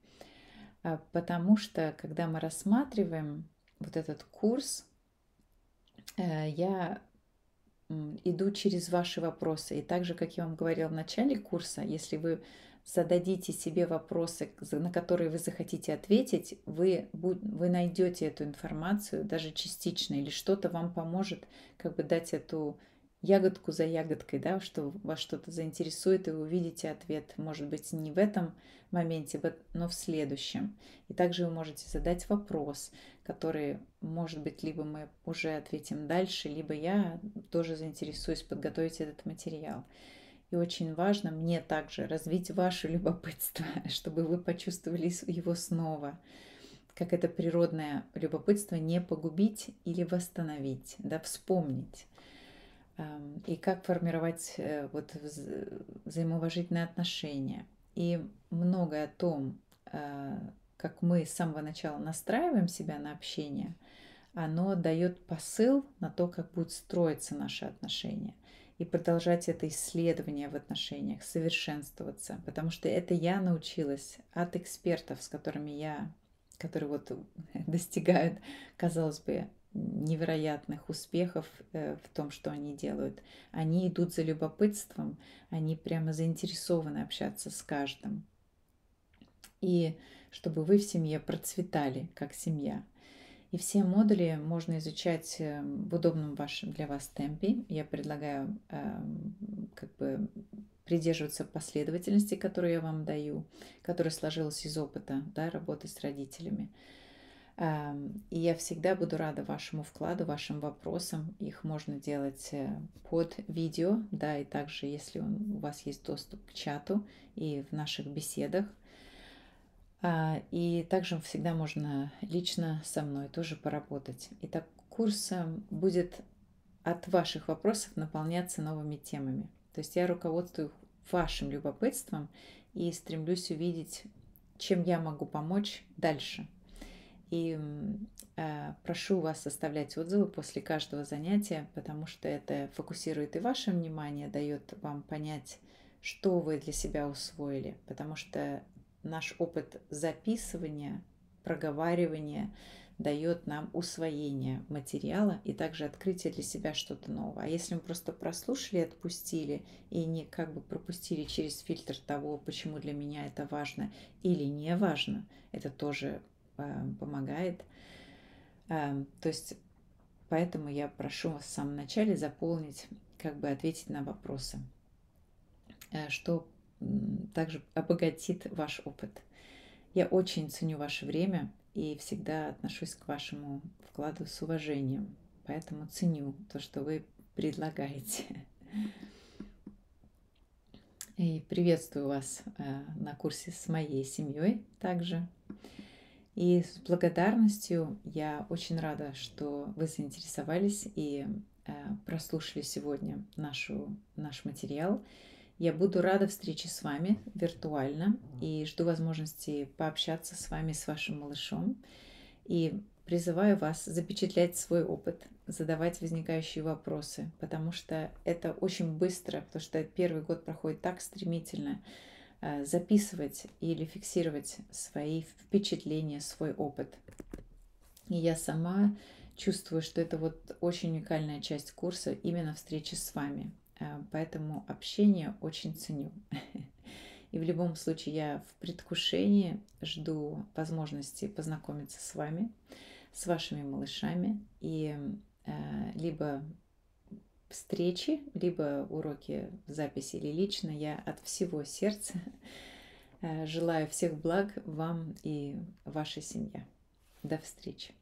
А, потому что, когда мы рассматриваем вот этот курс, э, я иду через ваши вопросы. И так же, как я вам говорила в начале курса, если вы зададите себе вопросы, на которые вы захотите ответить, вы, вы найдете эту информацию, даже частично, или что-то вам поможет как бы дать эту ягодку за ягодкой, да, что вас что-то заинтересует, и вы увидите ответ, может быть, не в этом моменте, но в следующем. И также вы можете задать вопрос, который, может быть, либо мы уже ответим дальше, либо я тоже заинтересуюсь подготовить этот материал. И очень важно мне также развить ваше *laughs* любопытство, чтобы вы почувствовали его снова как это природное любопытство не погубить или восстановить, да, вспомнить и как формировать э, вот взаимоуважительные отношения. И многое о том, а, как мы с самого начала настраиваем себя на общение, оно дает посыл на то, как будут строиться наши отношения. И продолжать это исследование в отношениях, совершенствоваться. Потому что это я научилась от экспертов, с которыми я, которые вот *laughs* достигают, казалось бы, невероятных успехов э, в том, что они делают. Они идут за любопытством, они прямо заинтересованы общаться с каждым. И чтобы вы в семье процветали, как семья. И все модули можно изучать э, в удобном вашем для вас темпе. Я предлагаю э, как бы придерживаться последовательности, которую я вам даю, которая сложилась из опыта да, работы с родителями. Эм, и я всегда буду рада вашему вкладу, вашим вопросам. Их можно делать э, под видео, да, и также, если у вас есть доступ к чату и в наших беседах. А, и также всегда можно лично со мной тоже поработать. Итак, курс э, будет от ваших вопросов наполняться новыми темами. То есть я руководствую вашим любопытством и стремлюсь увидеть, чем я могу помочь дальше – и э, прошу вас составлять отзывы после каждого занятия, потому что это фокусирует и ваше внимание, дает вам понять, что вы для себя усвоили, потому что наш опыт записывания, проговаривания дает нам усвоение материала и также открытие для себя что-то новое. А если мы просто прослушали, отпустили и не как бы пропустили через фильтр того, почему для меня это важно или не важно, это тоже Э, помогает. Эм, то есть поэтому я прошу вас в самом начале заполнить, как бы ответить на вопросы, э, что также обогатит ваш опыт. Я очень ценю ваше время и всегда отношусь к вашему вкладу с уважением, поэтому ценю то, что вы предлагаете. И приветствую вас э, на курсе с моей семьей также. И с благодарностью я очень рада, что вы заинтересовались и э, прослушали сегодня нашу, наш материал. Я буду рада встрече с вами виртуально и жду возможности пообщаться с вами, с вашим малышом. И призываю вас запечатлять свой опыт, задавать возникающие вопросы, потому что это очень быстро, потому что первый год проходит так стремительно. Э, записывать или фиксировать свои впечатления, свой опыт. И я сама чувствую, что это вот очень уникальная часть курса, именно встреча с вами. Э, поэтому общение очень ценю. *laughs* И в любом случае я в предвкушении жду возможности познакомиться с вами, с вашими малышами и э, либо встречи, либо уроки в записи или лично, я от всего сердца э, желаю всех благ вам и вашей семье. До встречи!